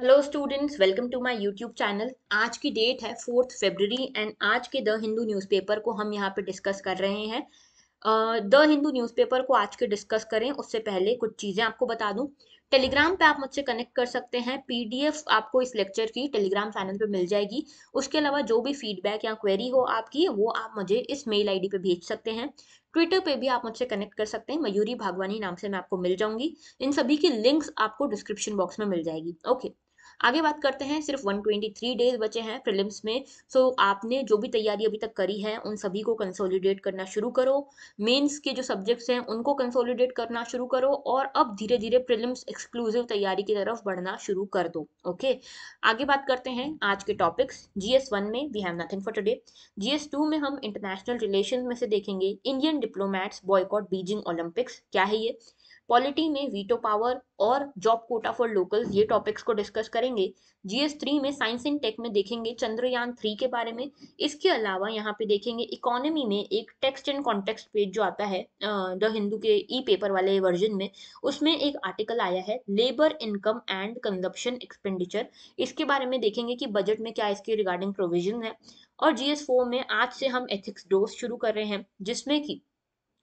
Hello students welcome to my YouTube channel आज की date है फोर्थ फेबररी एंड आज के द हिंदू न्यूज़पेपर को हम यहाँ पे डिस्कस कर रहे हैं द हिंदू न्यूज़पेपर को आज के डिस्कस करें उससे पहले कुछ चीज़ें आपको बता दूं टेलीग्राम पे आप मुझसे कनेक्ट कर सकते हैं पीडीएफ आपको इस लेक्चर की टेलीग्राम चैनल पे मिल जाएगी उसके अलावा जो भी फीडबैक या क्वेरी हो आपकी वो आप मुझे इस मेल आईडी पे भेज सकते हैं ट्विटर पे भी आप मुझसे कनेक्ट कर सकते हैं मयूरी भागवानी नाम से मैं आपको मिल जाऊंगी इन सभी की लिंक्स आपको डिस्क्रिप्शन बॉक्स में मिल जाएगी ओके okay. आगे बात करते हैं सिर्फ 123 डेज बचे हैं प्रीलिम्स में सो so, आपने जो भी तैयारी अभी तक करी है उन सभी को कंसोलिडेट करना शुरू करो मेंस के जो सब्जेक्ट्स हैं उनको कंसोलिडेट करना शुरू करो और अब धीरे धीरे प्रिलिम्स एक्सक्लूसिव तैयारी की तरफ बढ़ना शुरू कर दो ओके okay? आगे बात करते हैं आज के टॉपिक्स जीएस वन में we have nothing for today GS two में हम इंटरनेशनल रिलेशन में से देखेंगे Indian diplomats boycott Beijing Olympics क्या है ये पॉलिटी में वीटो पावर और जॉब कोटा फॉर लोकल्स ये टॉपिक्स को डिस्कस करेंगे जीएस थ्री में साइंस एंड टेक में देखेंगे चंद्रयान थ्री के बारे में इसके अलावा यहाँ पे देखेंगे इकोनॉमी में एक टेक्स्ट एंड कॉन्टेक्स्ट पेज जो आता है द हिंदू के ई पेपर वाले वर्जन में उसमें एक आर्टिकल आया है labour income and consumption expenditure इसके बारे में देखेंगे कि बजट में क्या इसके रिगार्डिंग प्रोविजन है और जीएस फोर में आज से हम एथिक्स डोज शुरू कर रहे हैं जिसमें कि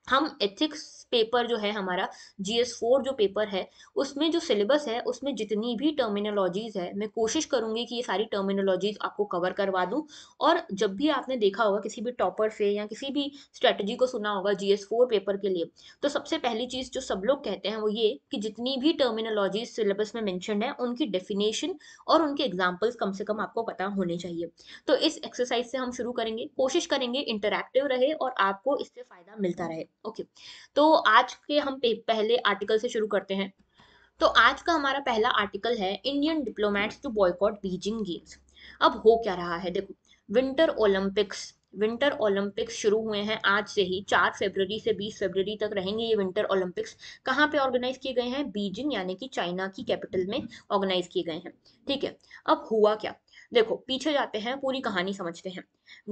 हम एथिक्स पेपर जो है हमारा जी एस फोर जो पेपर है उसमें जो सिलेबस है उसमें जितनी भी टर्मिनोलॉजीज़ है मैं कोशिश करूंगी कि ये सारी टर्मिनोलॉजीज़ आपको कवर करवा दूं और जब भी आपने देखा होगा किसी भी टॉपर से या किसी भी स्ट्रेटजी को सुना होगा जी एस फोर पेपर के लिए तो सबसे पहली चीज़ जो सब लोग कहते हैं वो ये कि जितनी भी टर्मिनोलॉजीज सिलेबस में मैंशन है उनकी डेफिनेशन और उनके एग्जाम्पल्स कम से कम आपको पता होने चाहिए तो इस एक्सरसाइज से हम शुरू करेंगे कोशिश करेंगे इंटरेक्टिव रहे और आपको इससे फ़ायदा मिलता रहे ओके तो आज के हम पहले आर्टिकल से शुरू करते हैं तो आज का हमारा पहला आर्टिकल है Indian diplomats to boycott Beijing games अब हो क्या रहा है देखो विंटर ओलंपिक्स विंटर ओलंपिक्स शुरू हुए हैं आज से ही चार फरवरी से बीस फरवरी तक रहेंगे ये विंटर ओलंपिक्स कहाँ पे ऑर्गेनाइज किए गए हैं बीजिंग यानी कि चाइना की कैपिटल में ऑर्गेनाइज किए गए हैं ठीक है अब हुआ क्या देखो पीछे जाते हैं पूरी कहानी समझते हैं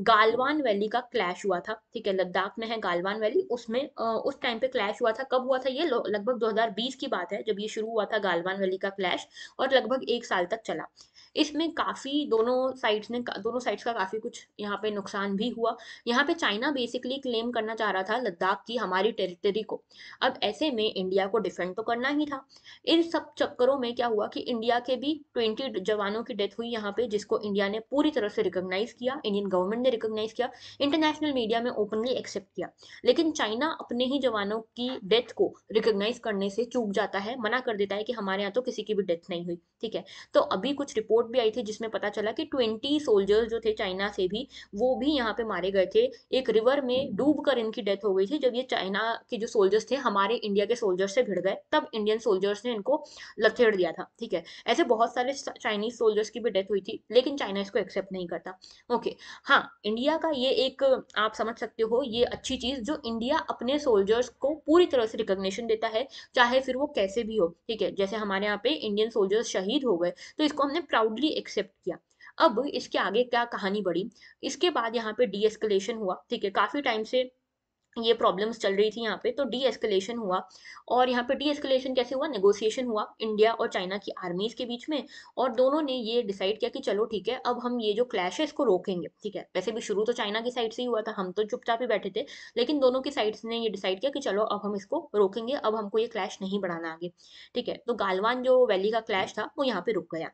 गालवान वैली का क्लैश हुआ था ठीक है लद्दाख में है गालवान वैली उसमें उस टाइम पे क्लैश हुआ था कब हुआ था ये लगभग 2020 की बात है जब ये शुरू हुआ था गालवान वैली का क्लैश और लगभग एक साल तक चला इसमें काफ़ी दोनों साइड्स ने दोनों साइड्स का काफ़ी कुछ यहाँ पे नुकसान भी हुआ यहाँ पे चाइना बेसिकली क्लेम करना चाह रहा था लद्दाख की हमारी टेरिटरी को अब ऐसे में इंडिया को डिफेंड तो करना ही था इन सब चक्करों में क्या हुआ कि इंडिया के भी ट्वेंटी जवानों की डेथ हुई यहाँ पे जिसको इंडिया ने पूरी तरह से रिकोगनाइज किया इंडियन गवर्नमेंट गवर्नमेंट ने रिकोगनाइज किया इंटरनेशनल मीडिया में ओपनली एक्सेप्ट किया लेकिन चाइना अपने ही जवानों की डेथ को रिकोगनाइज करने से चूक जाता है मना कर देता है कि हमारे यहाँ तो किसी की भी डेथ नहीं हुई ठीक है तो अभी कुछ रिपोर्ट भी आई थी जिसमें पता चला कि ट्वेंटी सोल्जर्स जो थे चाइना से भी वो भी यहाँ पे मारे गए थे एक रिवर में डूब कर इनकी डेथ हो गई थी जब ये चाइना के जो सोल्जर्स थे हमारे इंडिया के सोल्जर्स से भिड़ गए तब इंडियन सोल्जर्स ने इनको लथेड़ दिया था ठीक है ऐसे बहुत सारे चाइनीज सोल्जर्स की भी डेथ हुई थी लेकिन चाइना इसको एक्सेप्ट नहीं करता ओके okay. हाँ इंडिया का ये एक आप समझ सकते हो ये अच्छी चीज जो इंडिया अपने सोल्जर्स को पूरी तरह से रिकॉग्निशन देता है चाहे फिर वो कैसे भी हो ठीक है जैसे हमारे यहाँ पे इंडियन सोल्जर्स शहीद हो गए तो इसको हमने प्राउडली एक्सेप्ट किया अब इसके आगे क्या कहानी बढ़ी इसके बाद यहाँ पे डी हुआ ठीक है काफी टाइम से ये प्रॉब्लम्स चल रही थी यहाँ पे तो डी एस्केलेशन हुआ और यहाँ पे डी एस्केलेशन कैसे हुआ नेगोशिएशन हुआ इंडिया और चाइना की आर्मीज के बीच में और दोनों ने ये डिसाइड किया कि चलो ठीक है अब हम ये जो क्लैश है इसको रोकेंगे ठीक है वैसे भी शुरू तो चाइना की साइड से ही हुआ था हम तो चुपचाप ही बैठे थे लेकिन दोनों की साइड्स ने ये डिसाइड किया कि चलो अब हम इसको रोकेंगे अब हमको ये क्लैश नहीं बढ़ाना आगे ठीक है तो गालवान जो वैली का क्लैश था वो यहाँ पे रुक गया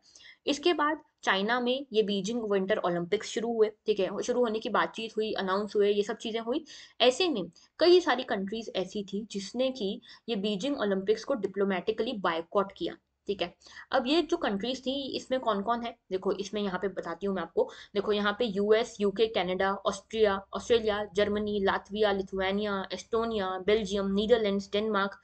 इसके बाद चाइना में ये बीजिंग विंटर ओलंपिक्स शुरू हुए ठीक है शुरू होने की बातचीत हुई अनाउंस हुए ये सब चीज़ें हुई ऐसे में कई सारी कंट्रीज ऐसी थी जिसने कि ये बीजिंग ओलंपिक्स को डिप्लोमेटिकली बायकॉट किया ठीक है अब ये जो कंट्रीज थी इसमें कौन कौन है देखो इसमें यहाँ पे बताती हूँ मैं आपको देखो यहाँ पे US UK Canada Austria Australia Germany Latvia Lithuania Estonia Belgium Netherlands Denmark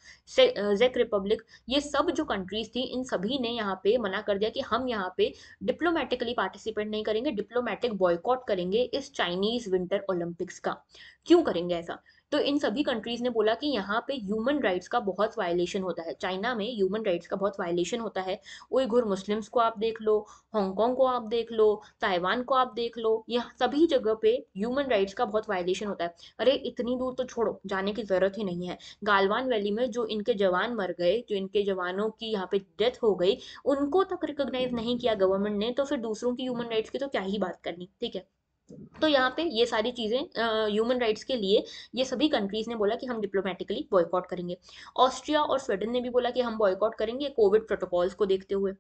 जेक रिपब्लिक ये सब जो कंट्रीज थी इन सभी ने यहाँ पे मना कर दिया कि हम यहाँ पे डिप्लोमेटिकली पार्टिसिपेट नहीं करेंगे डिप्लोमेटिक बॉयकॉट करेंगे इस चाइनीज विंटर ओलंपिक्स का क्यों करेंगे ऐसा तो इन सभी कंट्रीज ने बोला कि यहाँ पे ह्यूमन राइट्स का बहुत वायलेशन होता है चाइना में ह्यूमन राइट्स का बहुत वायलेशन होता है उइघुर मुस्लिम्स को आप देख लो हांगकॉन्ग को आप देख लो ताइवान को आप देख लो यह सभी जगह पे ह्यूमन राइट्स का बहुत वायलेशन होता है अरे इतनी दूर तो छोड़ो जाने की जरूरत ही नहीं है गालवान वैली में जो इनके जवान मर गए जो इनके जवानों की यहाँ पे डेथ हो गई उनको तक रिकोगनाइज नहीं किया गवर्नमेंट ने तो फिर दूसरों की ह्यूमन राइट्स की तो क्या ही बात करनी ठीक है तो यहाँ पे ये सारी चीज़ें ह्यूमन राइट्स के लिए ये सभी कंट्रीज़ ने बोला कि हम डिप्लोमेटिकली बॉयकॉट करेंगे ऑस्ट्रिया और स्वीडन ने भी बोला कि हम बॉयकॉट करेंगे कोविड प्रोटोकॉल्स को देखते हुए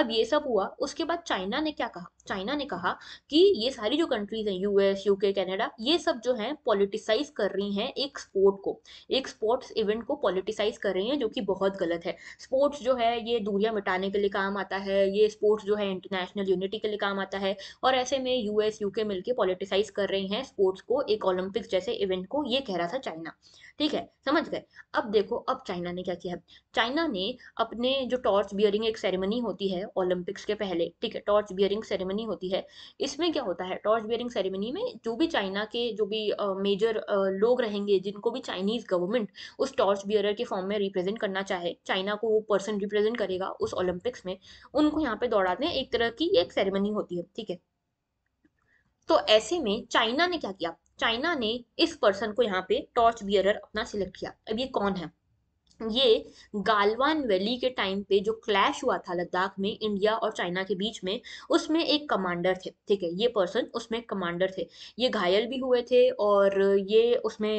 अब ये सब हुआ उसके बाद चाइना ने क्या कहा चाइना ने कहा कि ये सारी जो कंट्रीज़ हैं यूएस यूके कैनेडा ये सब जो हैं पॉलिटिसाइज कर रही हैं एक स्पोर्ट को एक स्पोर्ट्स इवेंट को पॉलिटिसाइज कर रही हैं जो कि बहुत गलत है स्पोर्ट्स जो है ये दूरिया मिटाने के लिए काम आता है ये स्पोर्ट्स जो है इंटरनेशनल यूनिटी के लिए काम आता है और ऐसे में यूएस यूके मिलकर पॉलिटिसाइज कर रहे हैं स्पोर्ट्स को एक ओलंपिक्स जैसे इवेंट को ये कह रहा था चाइना ठीक है समझ गए अब देखो अब चाइना ने क्या किया चाइना ने अपने जो टॉर्च बियरिंग एक सेरेमनी होती है ओलंपिक्स के पहले ठीक है टॉर्च बियरिंग सेरेमनी होती है इसमें क्या होता है टॉर्च बियरिंग सेरेमनी में जो भी चाइना के जो भी मेजर लोग रहेंगे जिनको भी चाइनीज गवर्नमेंट उस टॉर्च बियर के फॉर्म में रिप्रेजेंट करना चाहे चाइना को वो पर्सन रिप्रेजेंट करेगा उस ओलंपिक्स में उनको यहाँ पे दौड़ाते हैं एक तरह की एक सेरेमनी होती है ठीक है तो ऐसे में चाइना ने क्या किया चाइना ने इस पर्सन को यहाँ पे टॉर्च बियरर अपना सिलेक्ट किया अब ये कौन है ये गालवान वैली के टाइम पे जो क्लैश हुआ था लद्दाख में इंडिया और चाइना के बीच में उसमें एक कमांडर थे ठीक है ये पर्सन उसमें कमांडर थे ये घायल भी हुए थे और ये उसमें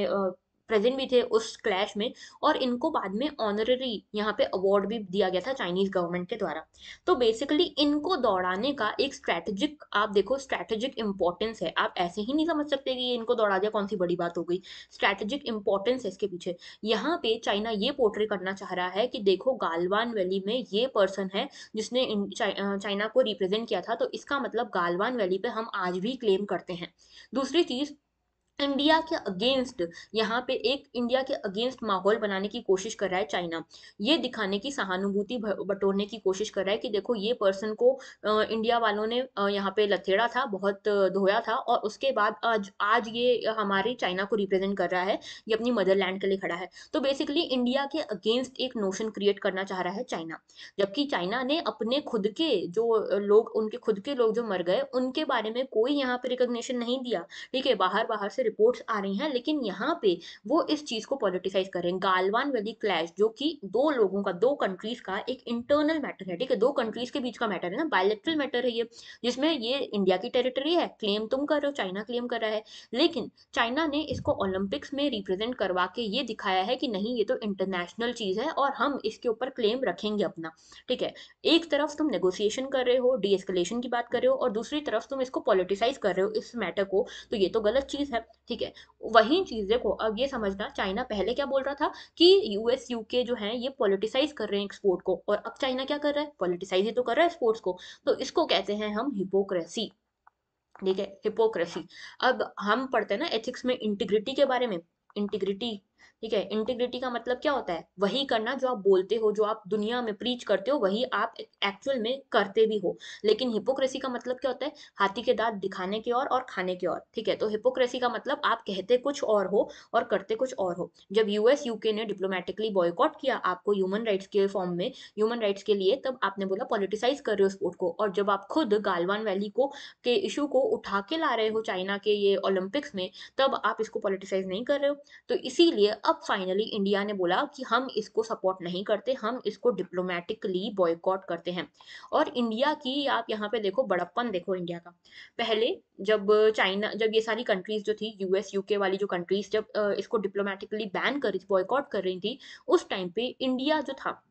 प्रेजेंट भी थे उस क्लैश में और इनको बाद में ऑनररी यहाँ पे अवार्ड भी दिया गया था चाइनीज गवर्नमेंट के द्वारा तो बेसिकली इनको दौड़ाने का एक स्ट्रैटेजिक आप देखो स्ट्रैटेजिक इंपॉर्टेंस है आप ऐसे ही नहीं समझ सकते कि इनको दौड़ा दिया कौन सी बड़ी बात हो गई स्ट्रैटेजिक इंपॉर्टेंस है इसके पीछे यहाँ पे चाइना ये पोर्ट्री करना चाह रहा है कि देखो गालवान वैली में ये पर्सन है जिसने चाइना को रिप्रेजेंट किया था तो इसका मतलब गालवान वैली पे हम आज भी क्लेम करते हैं दूसरी चीज इंडिया के अगेंस्ट यहाँ पे एक इंडिया के अगेंस्ट माहौल बनाने की कोशिश कर रहा है चाइना ये दिखाने की सहानुभूति बटोरने की कोशिश कर रहा है कि देखो ये पर्सन को इंडिया वालों ने यहाँ पे लथेड़ा था बहुत धोया था और उसके बाद आज आज ये हमारे चाइना को रिप्रेजेंट कर रहा है ये अपनी मदरलैंड के लिए खड़ा है तो बेसिकली इंडिया के अगेंस्ट एक नोशन क्रिएट करना चाह रहा है चाइना जबकि चाइना ने अपने खुद के जो लोग उनके खुद के लोग जो मर गए उनके बारे में कोई यहाँ पे रिकोगशन नहीं दिया ठीक है बाहर बाहर से रिपोर्ट्स आ रही हैं लेकिन यहाँ पे वो इस चीज़ को पॉलिटिसाइज कर रहे हैं गालवान वैली क्लैश जो कि दो लोगों का दो कंट्रीज का एक इंटरनल मैटर है ठीक है दो कंट्रीज के बीच का मैटर है ना बायोलेट्रल मैटर है ये जिसमें ये इंडिया की टेरिटरी है क्लेम तुम कर रहे हो चाइना क्लेम कर रहा है लेकिन चाइना ने इसको ओलंपिक्स में रिप्रेजेंट करवा के ये दिखाया है कि नहीं ये तो इंटरनेशनल चीज़ है और हम इसके ऊपर क्लेम रखेंगे अपना ठीक है एक तरफ तुम नेगोशिएशन कर रहे हो डी की बात कर रहे हो और दूसरी तरफ तुम इसको पॉलिटिसाइज कर रहे हो इस मैटर को तो ये तो गलत चीज़ है ठीक है वही चीज़ें को अब ये समझना चाइना पहले क्या बोल रहा था कि यूएस यूके जो है ये पॉलिटिसाइज कर रहे हैं एक्सपोर्ट को और अब चाइना क्या कर रहा है पॉलिटिसाइज ही तो कर रहा है एक्सपोर्ट्स को तो इसको कहते हैं हम हिपोक्रेसी ठीक है हिपोक्रेसी अब हम पढ़ते हैं ना एथिक्स में इंटीग्रिटी के बारे में इंटीग्रिटी ठीक है इंटीग्रिटी का मतलब क्या होता है वही करना जो आप बोलते हो जो आप दुनिया में प्रीच करते हो वही आप एक्चुअल में करते भी हो लेकिन हिपोक्रेसी का मतलब क्या होता है हाथी के दांत दिखाने की ओर और, और खाने की ओर ठीक है तो हिपोक्रेसी का मतलब आप कहते कुछ और हो और करते कुछ और हो जब यूएस यूके ने डिप्लोमेटिकली बॉयकॉट किया आपको ह्यूमन राइट्स के फॉर्म में ह्यूमन राइट्स के लिए तब आपने बोला पॉलिटिसाइज कर रहे हो स्पोर्ट को और जब आप खुद गालवान वैली को के इशू को उठा के ला रहे हो चाइना के ये ओलंपिक्स में तब आप इसको पॉलिटिसाइज नहीं कर रहे हो तो इसीलिए अब फाइनली इंडिया ने बोला कि हम इसको सपोर्ट नहीं करते हम इसको डिप्लोमेटिकली बॉयकॉट करते हैं और इंडिया की आप यहाँ पे देखो बड़प्पन देखो इंडिया का पहले जब चाइना जब ये सारी कंट्रीज जो थी यूएस यूके वाली जो कंट्रीज जब इसको डिप्लोमेटिकली बैन कर बॉयकॉट कर रही थी उस टाइम पे इंडिया जो था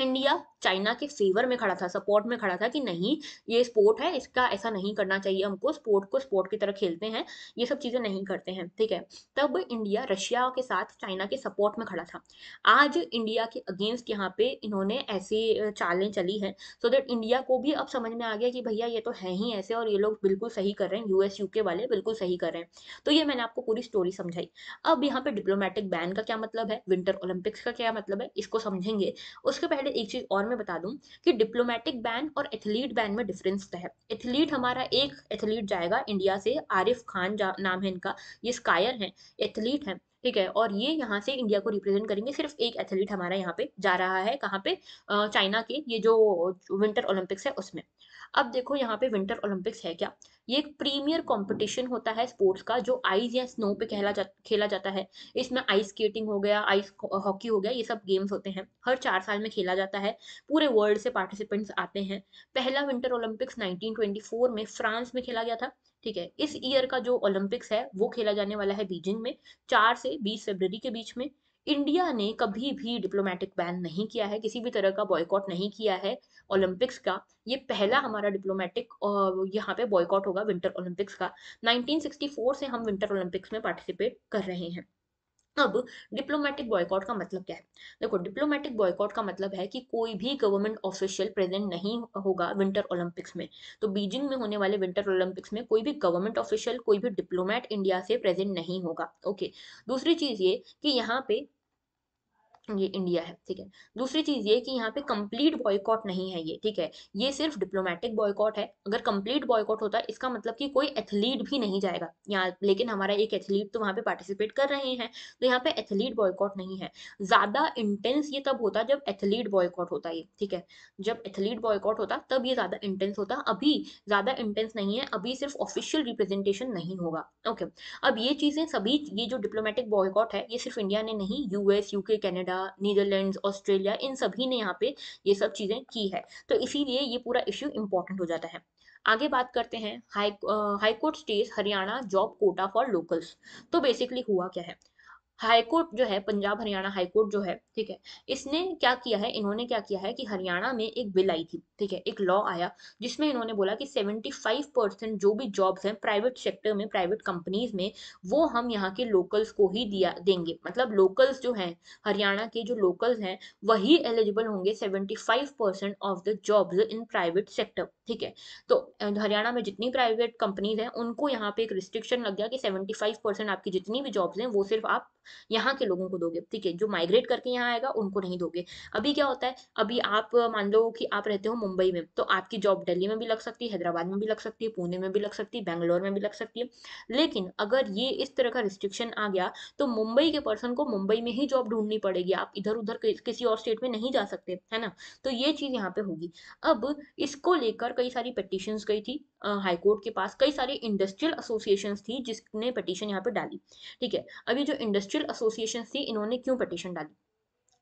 इंडिया चाइना के फेवर में खड़ा था सपोर्ट में खड़ा था कि नहीं ये स्पोर्ट है इसका ऐसा नहीं करना चाहिए हमको स्पोर्ट को स्पोर्ट की तरह खेलते हैं ये सब चीज़ें नहीं करते हैं ठीक है तब इंडिया रशिया के साथ चाइना के सपोर्ट में खड़ा था आज इंडिया के अगेंस्ट यहाँ पे इन्होंने ऐसी चालें चली हैं सो देट इंडिया को भी अब समझ में आ गया कि भैया ये तो है ही ऐसे और ये लोग बिल्कुल सही कर रहे हैं यूएस यूके वाले बिल्कुल सही कर रहे हैं तो ये मैंने आपको पूरी स्टोरी समझाई अब यहाँ पे डिप्लोमेटिक बैन का क्या मतलब है विंटर ओलंपिक्स का क्या मतलब है इसको समझेंगे उसके पहले पहले एक चीज़ और मैं बता दूं कि डिप्लोमेटिक बैन और एथलीट बैन में डिफरेंस है एथलीट हमारा एक एथलीट जाएगा इंडिया से आरिफ खान नाम है इनका ये स्कायर है एथलीट है ठीक है और ये यहाँ से इंडिया को रिप्रेजेंट करेंगे सिर्फ एक एथलीट हमारा यहाँ पे जा रहा है कहाँ पे चाइना के ये जो विंटर ओलंपिक्स है उसमें अब देखो यहाँ पे विंटर ओलंपिक्स है क्या ये एक प्रीमियर कंपटीशन होता है स्पोर्ट्स का जो आइस या स्नो पे खेला जा खेला जाता है इसमें आइस स्केटिंग हो गया आइस हॉकी हो गया ये सब गेम्स होते हैं हर चार साल में खेला जाता है पूरे वर्ल्ड से पार्टिसिपेंट्स आते हैं पहला विंटर ओलंपिक्स 1924 में फ्रांस में खेला गया था ठीक है इस ईयर का जो ओलंपिक्स है वो खेला जाने वाला है बीजिंग में चार से बीस फेब्रवरी के बीच में इंडिया ने कभी भी डिप्लोमेटिक बैन नहीं किया है किसी भी तरह का बॉयकॉट नहीं किया है ओलंपिक्स का ये पहला हमारा डिप्लोमेटिक यहाँ पे बॉयकॉट होगा विंटर ओलंपिक्स का 1964 से हम विंटर ओलंपिक्स में पार्टिसिपेट कर रहे हैं अब डिप्लोमेटिक बॉयकॉट का मतलब क्या है देखो डिप्लोमेटिक बॉयकॉट का मतलब है कि कोई भी गवर्नमेंट ऑफिशियल प्रेजेंट नहीं होगा विंटर ओलंपिक्स में तो बीजिंग में होने वाले विंटर ओलंपिक्स में कोई भी गवर्नमेंट ऑफिशियल कोई भी डिप्लोमेट इंडिया से प्रेजेंट नहीं होगा ओके दूसरी चीज ये कि यहाँ पे ये इंडिया है ठीक है दूसरी चीज ये कि यहाँ पे कंप्लीट बॉयकॉट नहीं है ये ठीक है ये सिर्फ डिप्लोमेटिक बॉयकॉट है अगर कंप्लीट बॉयकॉट होता इसका मतलब कि कोई एथलीट भी नहीं जाएगा यहाँ लेकिन हमारा एक एथलीट तो वहाँ पे पार्टिसिपेट कर रहे हैं तो यहाँ पे एथलीट बॉयकॉट नहीं है ज्यादा इंटेंस ये तब होता जब एथलीट बॉयकॉट होता ये ठीक है जब एथलीट बॉयकॉट होता तब ये ज्यादा इंटेंस होता अभी ज्यादा इंटेंस नहीं है अभी सिर्फ ऑफिशियल रिप्रेजेंटेशन नहीं होगा ओके अब ये चीजें सभी ये जो डिप्लोमेटिक बॉयकॉट है ये सिर्फ इंडिया ने नहीं US UK Canada Netherland Australia इन सभी ने यहाँ पे ये सब चीज़ें की है तो इसीलिए ये पूरा इश्यू इम्पोर्टेंट हो जाता है आगे बात करते हैं high high court stage Haryana job quota for locals तो बेसिकली हुआ क्या है हाईकोर्ट जो है पंजाब हरियाणा हाईकोर्ट जो है ठीक है इसने क्या किया है इन्होंने क्या किया है कि हरियाणा में एक बिल आई थी ठीक है एक लॉ आया जिसमें इन्होंने बोला कि 75 परसेंट जो भी जॉब्स हैं प्राइवेट सेक्टर में प्राइवेट कंपनीज में वो हम यहाँ के लोकल्स को ही दिया देंगे मतलब लोकल्स जो हैं हरियाणा के जो लोकल्स हैं वही एलिजिबल होंगे seventy percent of the jobs in private sector ठीक है तो हरियाणा में जितनी प्राइवेट कंपनीज हैं उनको यहाँ पे एक रिस्ट्रिक्शन लग गया कि सेवेंटी परसेंट आपकी जितनी भी जॉब्स हैं वो सिर्फ आप यहाँ के लोगों को दोगे ठीक है जो माइग्रेट करके यहाँ आएगा उनको नहीं दोगे अभी क्या होता है अभी आप मान लो कि आप रहते हो मुंबई में तो आपकी जॉब दिल्ली में भी लग सकती है हैदराबाद में भी लग सकती है पुणे में भी लग सकती है बैंगलोर में भी लग सकती है लेकिन अगर ये इस तरह का रिस्ट्रिक्शन आ गया तो मुंबई के पर्सन को मुंबई में ही जॉब ढूंढनी पड़ेगी आप इधर उधर किसी और स्टेट में नहीं जा सकते है ना तो ये चीज़ यहाँ पे होगी अब इसको लेकर कई सारी पटिशन गई थी हाईकोर्ट के पास कई सारी इंडस्ट्रियल एसोसिएशन थी जिसने पटिशन यहाँ पे डाली ठीक है अभी जो इंडस्ट्री इंडस्ट्रियल एसोसिएशन से इन्होंने क्यों पटिशन डाली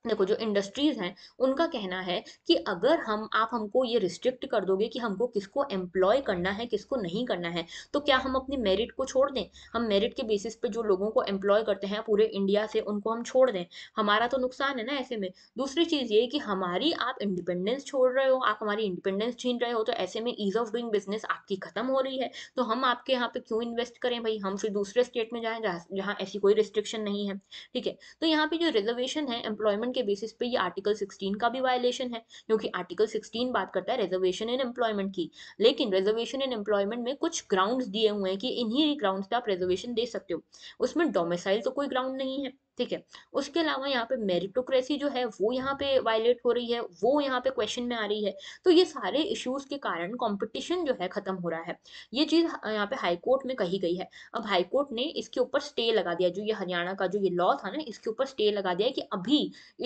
देखो जो इंडस्ट्रीज हैं उनका कहना है कि अगर हम आप हमको ये रिस्ट्रिक्ट कर दोगे कि हमको किसको एम्प्लॉय करना है किसको नहीं करना है तो क्या हम अपनी मेरिट को छोड़ दें हम मेरिट के बेसिस पे जो लोगों को एम्प्लॉय करते हैं पूरे इंडिया से उनको हम छोड़ दें हमारा तो नुकसान है ना ऐसे में दूसरी चीज़ ये कि हमारी आप इंडिपेंडेंस छोड़ रहे हो आप हमारी इंडिपेंडेंस छीन रहे हो तो ऐसे में ईज ऑफ डूइंग बिजनेस आपकी ख़त्म हो रही है तो हम आपके यहाँ पे क्यों इन्वेस्ट करें भाई हम फिर दूसरे स्टेट में जाए जहाँ ऐसी कोई रिस्ट्रिक्शन नहीं है ठीक है तो यहाँ पे जो रिजर्वेशन है एम्प्लॉयमेंट संविधान के बेसिस पे ये आर्टिकल 16 का भी वायलेशन है क्योंकि आर्टिकल 16 बात करता है रिजर्वेशन इन एम्प्लॉयमेंट की लेकिन रिजर्वेशन इन एम्प्लॉयमेंट में कुछ ग्राउंड्स दिए हुए हैं कि इन्हीं ग्राउंड्स पे आप रिजर्वेशन दे सकते हो उसमें डोमिसाइल तो कोई ग्राउंड नहीं है ठीक है उसके अलावा यहाँ पे मेरिटोक्रेसी जो है वो यहाँ पे वायलेट हो रही है वो यहाँ पे क्वेश्चन में आ रही है तो ये सारे इश्यूज के कारण कंपटीशन जो है खत्म हो रहा है ये चीज यहाँ पे हाईकोर्ट में कही गई है अब हाईकोर्ट ने इसके ऊपर स्टे लगा दिया जो ये हरियाणा का जो ये लॉ था ना इसके ऊपर स्टे लगा दिया कि अभी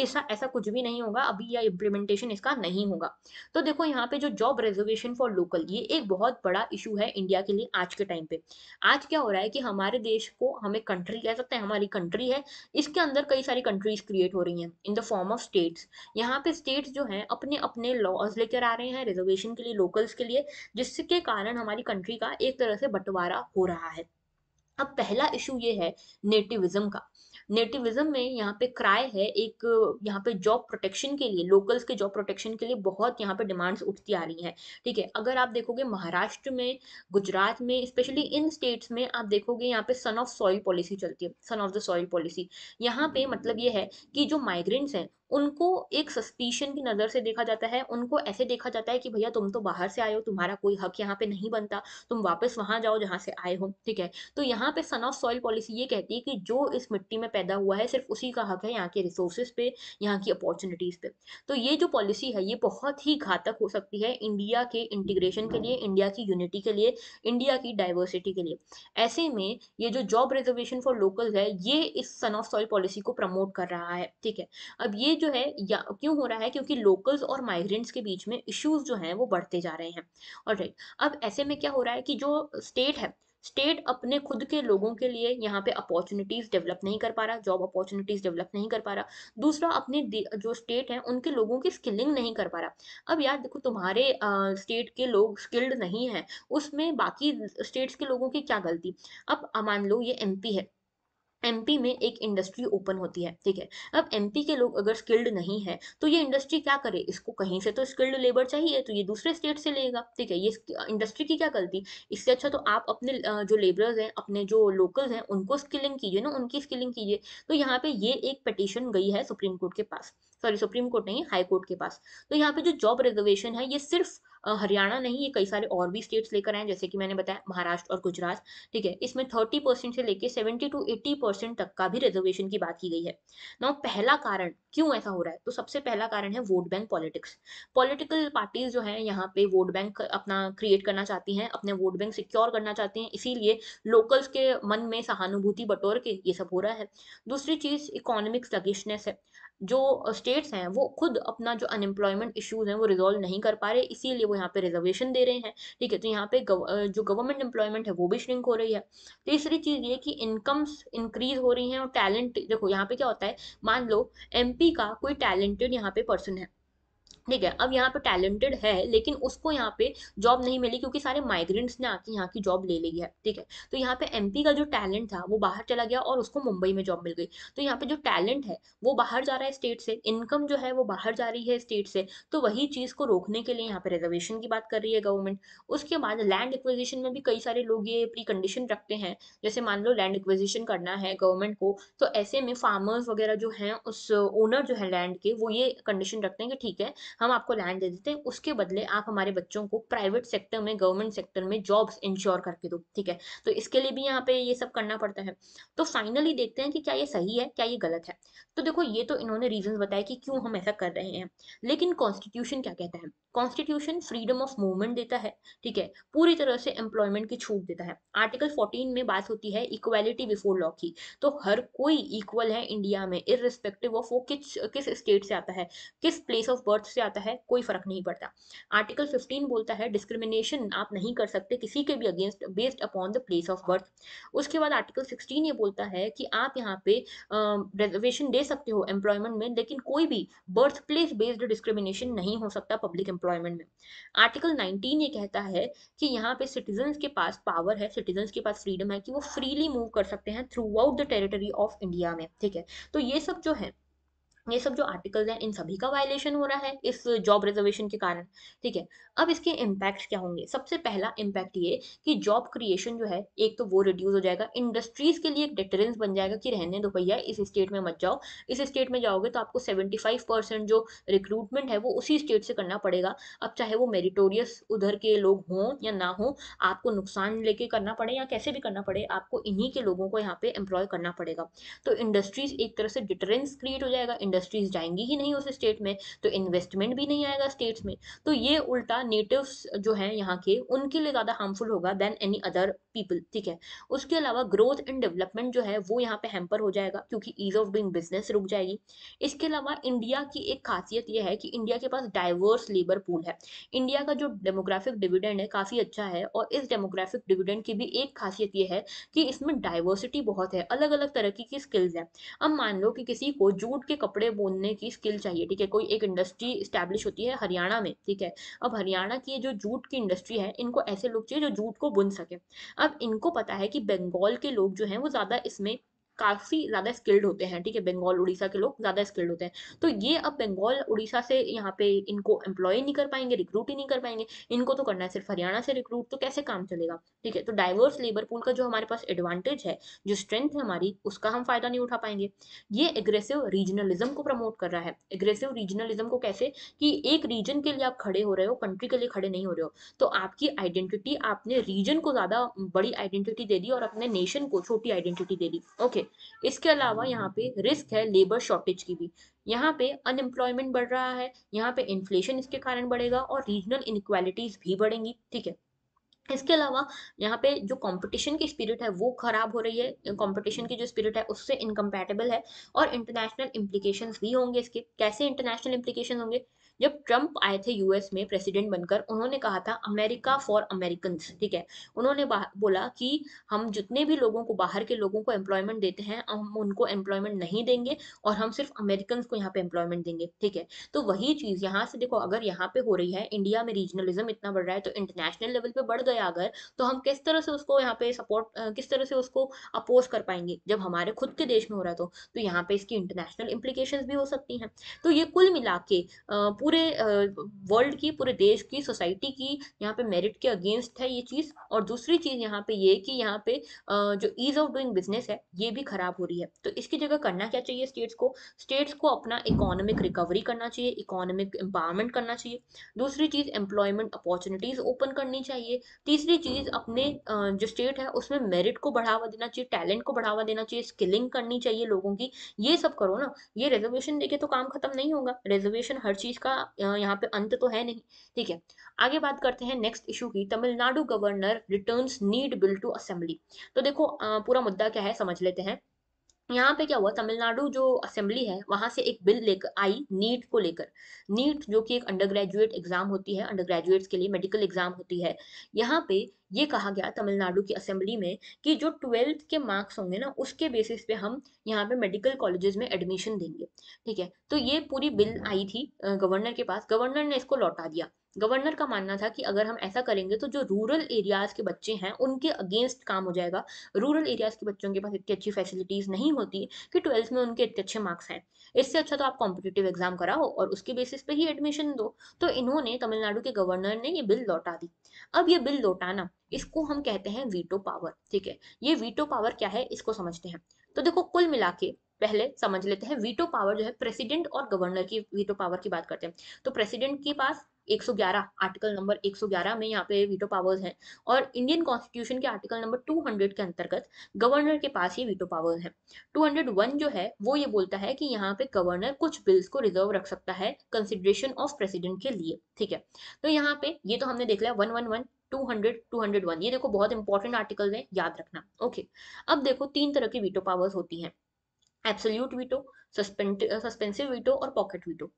ऐसा ऐसा कुछ भी नहीं होगा अभी यह इम्प्लीमेंटेशन इसका नहीं होगा तो देखो यहाँ पे जो जॉब रिजर्वेशन फॉर लोकल ये एक बहुत बड़ा इशू है इंडिया के लिए आज के टाइम पे आज क्या हो रहा है कि हमारे देश को हमें कंट्री कह सकते हैं हमारी कंट्री है इसके अंदर कई सारी कंट्रीज क्रिएट हो रही हैं in the form of states यहाँ पे स्टेट्स जो हैं अपने अपने लॉज लेकर आ रहे हैं रिजर्वेशन के लिए लोकल्स के लिए जिसके कारण हमारी कंट्री का एक तरह से बंटवारा हो रहा है अब पहला इशू ये है नेटिविज्म का नेटिविज्म में यहाँ पे क्राय है एक यहाँ पे जॉब प्रोटेक्शन के लिए लोकल्स के जॉब प्रोटेक्शन के लिए बहुत यहाँ पे डिमांड्स उठती आ रही हैं ठीक है अगर आप देखोगे महाराष्ट्र में गुजरात में स्पेशली इन स्टेट्स में आप देखोगे यहाँ पे सन ऑफ सॉइल पॉलिसी चलती है son of the soil policy यहाँ पे मतलब ये है कि जो माइग्रेंट्स हैं उनको एक सस्पिशन की नज़र से देखा जाता है उनको ऐसे देखा जाता है कि भैया तुम तो बाहर से आए हो तुम्हारा कोई हक यहाँ पे नहीं बनता तुम वापस वहाँ जाओ जहाँ से आए हो ठीक है तो यहाँ पे सन ऑफ सॉइल पॉलिसी ये कहती है कि जो इस मिट्टी में पैदा हुआ है सिर्फ उसी का हक है यहाँ के रिसोर्सेज पे यहाँ की अपॉर्चुनिटीज़ पे तो ये जो पॉलिसी है ये बहुत ही घातक हो सकती है इंडिया के इंटीग्रेशन के लिए इंडिया की यूनिटी के लिए इंडिया की डाइवर्सिटी के लिए ऐसे में ये जो जॉब रिजर्वेशन फॉर लोकल है ये इस सन ऑफ सॉइल पॉलिसी को प्रमोट कर रहा है ठीक है अब ये जो है या क्यों हो रहा है क्योंकि लोकल्स और माइग्रेंट्स के बीच में इश्यूज जो हैं वो बढ़ते जा रहे हैं और राइट अब ऐसे में क्या हो रहा है कि जो स्टेट है स्टेट अपने खुद के लोगों के लिए यहाँ पे अपॉर्चुनिटीज डेवलप नहीं कर पा रहा जॉब अपॉर्चुनिटीज डेवलप नहीं कर पा रहा दूसरा अपने जो स्टेट है उनके लोगों की स्किलिंग नहीं कर पा रहा अब यार देखो तुम्हारे स्टेट के लोग स्किल्ड नहीं है उसमें बाकी स्टेट्स के लोगों की क्या गलती अब मान लो ये एम है एमपी में एक इंडस्ट्री ओपन होती है ठीक है अब एमपी के लोग अगर स्किल्ड नहीं है तो ये इंडस्ट्री क्या करे इसको कहीं से तो स्किल्ड लेबर चाहिए तो ये दूसरे स्टेट से लेगा ठीक है ये इंडस्ट्री की क्या गलती इससे अच्छा तो आप अपने जो लेबरर्स हैं अपने जो लोकल्स हैं उनको स्किलिंग कीजिए ना उनकी स्किलिंग कीजिए तो यहाँ पे ये एक पटिशन गई है सुप्रीम कोर्ट के पास सॉरी सुप्रीम कोर्ट नहीं हाई कोर्ट के पास तो यहाँ पे जो जॉब रिजर्वेशन है ये सिर्फ हरियाणा नहीं ये कई सारे और भी स्टेट्स लेकर आए जैसे कि मैंने बताया महाराष्ट्र और गुजरात ठीक है इसमें थर्टी परसेंट से लेकर सेवेंटी टू एट्टी परसेंट तक का भी रिजर्वेशन की बात की गई है ना पहला कारण क्यों ऐसा हो रहा है तो सबसे पहला कारण है vote bank politics political parties जो है यहाँ पे वोट बैंक अपना क्रिएट करना चाहती हैं अपने वोट बैंक सिक्योर करना चाहती हैं इसीलिए लोकल्स के मन में सहानुभूति बटोर के ये सब हो रहा है दूसरी चीज इकोनॉमिक सगिशनेस है जो स्टेट्स हैं वो खुद अपना जो अनएम्प्लॉयमेंट इश्यूज़ हैं वो रिजॉल्व नहीं कर पा रहे इसीलिए वो यहाँ पे रिजर्वेशन दे रहे हैं ठीक है तो यहाँ पे गव, जो गवर्नमेंट एम्प्लॉयमेंट है वो भी श्रिंक हो रही है तीसरी चीज़ ये कि इनकम्स इंक्रीज हो रही हैं और टैलेंट देखो यहाँ पे क्या होता है मान लो एम का कोई टैलेंटेड यहाँ पे पर्सन है ठीक है अब यहाँ पे टैलेंटेड है लेकिन उसको यहाँ पे जॉब नहीं मिली क्योंकि सारे माइग्रेंट्स ने आके यहाँ की जॉब ले ली है ठीक है तो यहाँ पे एमपी का जो टैलेंट था वो बाहर चला गया और उसको मुंबई में जॉब मिल गई तो यहाँ पे जो टैलेंट है वो बाहर जा रहा है स्टेट से इनकम जो है वो बाहर जा रही है स्टेट से तो वही चीज़ को रोकने के लिए यहाँ पे रिजर्वेशन की बात कर रही है गवर्नमेंट उसके बाद लैंड एक्विजिशन में भी कई सारे लोग ये प्री कंडीशन रखते हैं जैसे मान लो लैंड एक्विजिशन करना है गवर्नमेंट को तो ऐसे में फार्मर्स वगैरह जो है उस ओनर जो है लैंड के वो ये कंडीशन रखते हैं कि ठीक है हम आपको लैंड दे देते हैं उसके बदले आप हमारे बच्चों को प्राइवेट सेक्टर में गवर्नमेंट सेक्टर में जॉब्स इंश्योर करके दो ठीक है तो इसके लिए भी यहाँ पे ये सब करना पड़ता है तो फाइनली देखते हैं कि क्या ये सही है क्या ये गलत है तो देखो ये तो इन्होंने रीजन बताया कि क्यों हम ऐसा कर रहे हैं लेकिन कॉन्स्टिट्यूशन क्या कहता है कॉन्स्टिट्यूशन फ्रीडम ऑफ मूवमेंट देता है ठीक है पूरी तरह से एम्प्लॉयमेंट की छूट देता है आर्टिकल फोर्टीन में बात होती है इक्वेलिटी बिफोर लॉ की तो हर कोई इक्वल है इंडिया में इरिस्पेक्टिव ऑफ वो किस किस स्टेट से आता है किस प्लेस ऑफ बर्थ से आता है कोई फर्क नहीं पड़ता आर्टिकल 15 बोलता है डिस्क्रिमिनेशन आप नहीं कर सकते किसी के भी against based upon the place of birth उसके बाद आर्टिकल 16 ये बोलता है कि आप यहाँ पे रिजर्वेशन दे सकते हो एम्प्लॉयमेंट में लेकिन कोई भी बर्थ प्लेस बेस्ड डिस्क्रिमिनेशन नहीं हो सकता पब्लिक एम्प्लॉयमेंट में आर्टिकल नाइनटीन ये कहता है कि यहाँ पे सिटीजन के पास पावर है सिटीजन के पास फ्रीडम है कि वो फ्रीली मूव कर सकते हैं throughout the territory of India में ठीक है तो ये सब जो है ये सब जो आर्टिकल्स हैं इन सभी का वायलेशन हो रहा है इस जॉब रिजर्वेशन के कारण ठीक है अब इसके इम्पैक्ट क्या होंगे सबसे पहला इम्पैक्ट ये कि जॉब क्रिएशन जो है एक तो वो रिड्यूस हो जाएगा इंडस्ट्रीज के लिए एक डिटरेंस बन जाएगा कि रहने दो भैया इस स्टेट में मत जाओ इस स्टेट में जाओगे तो आपको सेवेंटी फाइव परसेंट जो रिक्रूटमेंट है वो उसी स्टेट से करना पड़ेगा अब चाहे वो मेरिटोरियस उधर के लोग हों या ना हों आपको नुकसान लेके करना पड़े या कैसे भी करना पड़े आपको इन्हीं के लोगों को यहाँ पे एम्प्लॉय करना पड़ेगा तो इंडस्ट्रीज एक तरह से डिटरेंस क्रिएट हो जाएगा इंडस्ट्रीज जाएंगी ही नहीं उस स्टेट में तो इन्वेस्टमेंट भी नहीं आएगा स्टेट्स में तो ये उल्टा नेटिव जो है यहाँ के उनके लिए ज़्यादा हार्मफुल होगा देन एनी अदर पीपल ठीक है उसके अलावा ग्रोथ एंड डेवलपमेंट जो है वो यहाँ पे हेम्पर हो जाएगा क्योंकि ईज ऑफ डूइंग बिजनेस रुक जाएगी इसके अलावा इंडिया की एक खासियत यह है कि इंडिया के पास डाइवर्स लेबर पूल है इंडिया का जो डेमोग्राफिक डिविडेंड है काफ़ी अच्छा है और इस डेमोग्राफिक डिविडेंड की भी एक खासियत यह है कि इसमें डाइवर्सिटी बहुत है अलग अलग तरह की स्किल्स है अब मान लो कि किसी को जूट के कपड़े कपड़े बुनने की स्किल चाहिए ठीक है कोई एक इंडस्ट्री स्टैब्लिश होती है हरियाणा में ठीक है अब हरियाणा की जो जूट की इंडस्ट्री है इनको ऐसे लोग चाहिए जो जूट को बुन सके अब इनको पता है कि बंगाल के लोग जो है वो ज़्यादा इसमें काफ़ी ज़्यादा स्किल्ड होते हैं ठीक है बंगाल उड़ीसा के लोग ज़्यादा स्किल्ड होते हैं तो ये अब बंगाल उड़ीसा से यहाँ पे इनको एम्प्लॉय नहीं कर पाएंगे रिक्रूट ही नहीं कर पाएंगे इनको तो करना है सिर्फ हरियाणा से रिक्रूट तो कैसे काम चलेगा ठीक है तो डाइवर्स लेबर पूल का जो हमारे पास एडवांटेज है जो स्ट्रेंथ है हमारी उसका हम फायदा नहीं उठा पाएंगे ये एग्रेसिव रीजनलिज्म को प्रमोट कर रहा है एग्रेसिव रीजनलिज्म को कैसे कि एक रीजन के लिए आप खड़े हो रहे हो कंट्री के लिए खड़े नहीं हो रहे हो तो आपकी आइडेंटिटी आपने रीजन को ज़्यादा बड़ी आइडेंटिटी दे दी और अपने नेशन को छोटी आइडेंटिटी दे दी ओके है इसके अलावा यहाँ पे रिस्क है लेबर शॉर्टेज की भी यहाँ पे अनएम्प्लॉयमेंट बढ़ रहा है यहाँ पे इन्फ्लेशन इसके कारण बढ़ेगा और रीजनल इनक्वालिटीज भी बढ़ेंगी ठीक है इसके अलावा यहाँ पे जो कंपटीशन की स्पिरिट है वो खराब हो रही है कंपटीशन की जो स्पिरिट है उससे इनकम्पैटिबल है और इंटरनेशनल इम्प्लीकेशन भी होंगे इसके कैसे इंटरनेशनल इम्प्लीकेशन होंगे जब ट्रंप आए थे यूएस में प्रेसिडेंट बनकर उन्होंने कहा था अमेरिका फॉर अमेरिकन ठीक है उन्होंने बोला कि हम जितने भी लोगों को बाहर के लोगों को एम्प्लॉयमेंट देते हैं हम उनको एम्प्लॉयमेंट नहीं देंगे और हम सिर्फ अमेरिकन को यहाँ पे एम्प्लॉयमेंट देंगे ठीक है तो वही चीज यहाँ से देखो अगर यहाँ पे हो रही है इंडिया में रीजनलिज्म इतना बढ़ रहा है तो इंटरनेशनल लेवल पे बढ़ गया अगर तो हम किस तरह से उसको यहाँ पे सपोर्ट किस तरह से उसको अपोज कर पाएंगे जब हमारे खुद के देश में हो रहा है तो, तो यहाँ पे इसकी इंटरनेशनल इम्प्लीकेशन भी हो सकती हैं तो ये कुल मिला के पूरे वर्ल्ड की पूरे देश की सोसाइटी की यहाँ पे मेरिट के अगेंस्ट है ये चीज़ और दूसरी चीज़ यहाँ पे ये कि यहाँ पे जो ईज ऑफ डूइंग बिजनेस है ये भी खराब हो रही है तो इसकी जगह करना क्या चाहिए स्टेट्स को स्टेट्स को अपना इकोनॉमिक रिकवरी करना चाहिए इकोनॉमिक एम्पावरमेंट करना चाहिए दूसरी चीज़ एम्प्लॉयमेंट अपॉर्चुनिटीज़ ओपन करनी चाहिए तीसरी चीज़ अपने जो स्टेट है उसमें मेरिट को बढ़ावा देना चाहिए टैलेंट को बढ़ावा देना चाहिए स्किलिंग करनी चाहिए लोगों की ये सब करो ना ये रिजर्वेशन देके तो काम खत्म नहीं होगा रिजर्वेशन हर चीज़ का इसका यहाँ पे अंत तो है नहीं ठीक है आगे बात करते हैं नेक्स्ट इशू की Tamil Nadu governor returns NEET bill to assembly तो देखो पूरा मुद्दा क्या है समझ लेते हैं यहाँ पे क्या हुआ तमिलनाडु जो असेंबली है वहां से एक बिल लेकर आई नीट को लेकर नीट जो कि एक अंडर ग्रेजुएट एग्जाम होती है अंडर ग्रेजुएट्स के लिए मेडिकल एग्जाम होती है यहाँ पे ये कहा गया तमिलनाडु की असेंबली में कि जो ट्वेल्थ के मार्क्स होंगे ना उसके बेसिस पे हम यहाँ पे मेडिकल कॉलेजेस में एडमिशन देंगे ठीक है तो ये पूरी बिल हम्म। आई थी गवर्नर के पास गवर्नर ने इसको लौटा दिया गवर्नर का मानना था कि अगर हम ऐसा करेंगे तो जो रूरल एरियाज के बच्चे हैं उनके अगेंस्ट काम हो जाएगा रूरल एरियाज के बच्चों के पास इतनी अच्छी फैसिलिटीज नहीं होती कि ट्वेल्थ में उनके इतने अच्छे मार्क्स हैं इससे अच्छा तो आप कॉम्पिटेटिव एग्जाम कराओ और उसके बेसिस पे ही एडमिशन दो तो इन्होंने तमिलनाडु के गवर्नर ने ये बिल लौटा दी अब ये बिल लौटाना इसको हम कहते हैं वीटो पावर ठीक है ये वीटो पावर क्या है इसको समझते हैं तो देखो कुल मिला के पहले समझ लेते हैं वीटो पावर जो है प्रेसिडेंट और गवर्नर की वीटो पावर की बात करते हैं तो प्रेसिडेंट के पास 111 आर्टिकल नंबर 111 में यहाँ पे वीटो पावर्स हैं और इंडियन कॉन्स्टिट्यूशन के आर्टिकल नंबर 200 के अंतर्गत गवर्नर के पास ये वीटो पावर्स हैं 201 जो है वो ये बोलता है कि यहाँ पे गवर्नर कुछ बिल्स को रिजर्व रख सकता है कंसिडरेशन ऑफ प्रेसिडेंट के लिए ठीक है तो यहाँ पे ये तो हमने देख लिया वन वन वन 200, 201 ये देखो बहुत इंपॉर्टेंट आर्टिकल है याद रखना ओके अब देखो तीन तरह की वीटो पावर्स होती हैं एब्सोल्यूट वीटो सस्पेंसिव वीटो और पॉकेट वीटो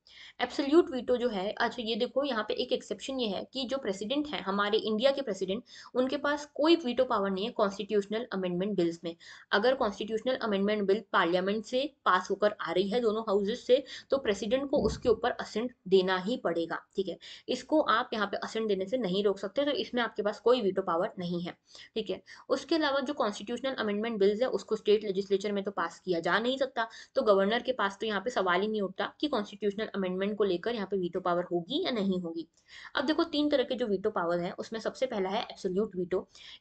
एब्सोल्यूट वीटो जो है अच्छा ये देखो यहाँ पे एक एक्सेप्शन ये है कि जो प्रेसिडेंट है हमारे इंडिया के प्रेसिडेंट उनके पास कोई वीटो पावर नहीं है कॉन्स्टिट्यूशनल अमेंडमेंट बिल्स में अगर कॉन्स्टिट्यूशनल अमेंडमेंट बिल पार्लियामेंट से पास होकर आ रही है दोनों हाउसेज से तो प्रेसिडेंट को उसके ऊपर असेंट देना ही पड़ेगा ठीक है इसको आप यहाँ पे असेंट देने से नहीं रोक सकते तो इसमें आपके पास कोई वीटो पावर नहीं है ठीक है उसके अलावा जो कॉन्स्टिट्यूशनल अमेंडमेंट बिल्स है उसको स्टेट लेजिस्लेचर में तो पास किया जा नहीं सकता तो गवर्नर के पास तो यहाँ पे सवाल ही नहीं उठता कि कॉन्स्टिट्यूशनल अमेंडमेंट को लेकर यहाँ पे वीटो पावर होगी या नहीं होगी अब देखो तीन तरह के जो वीटो पावर है उसमें सबसे पहला है एब्सोल्यूट वीटो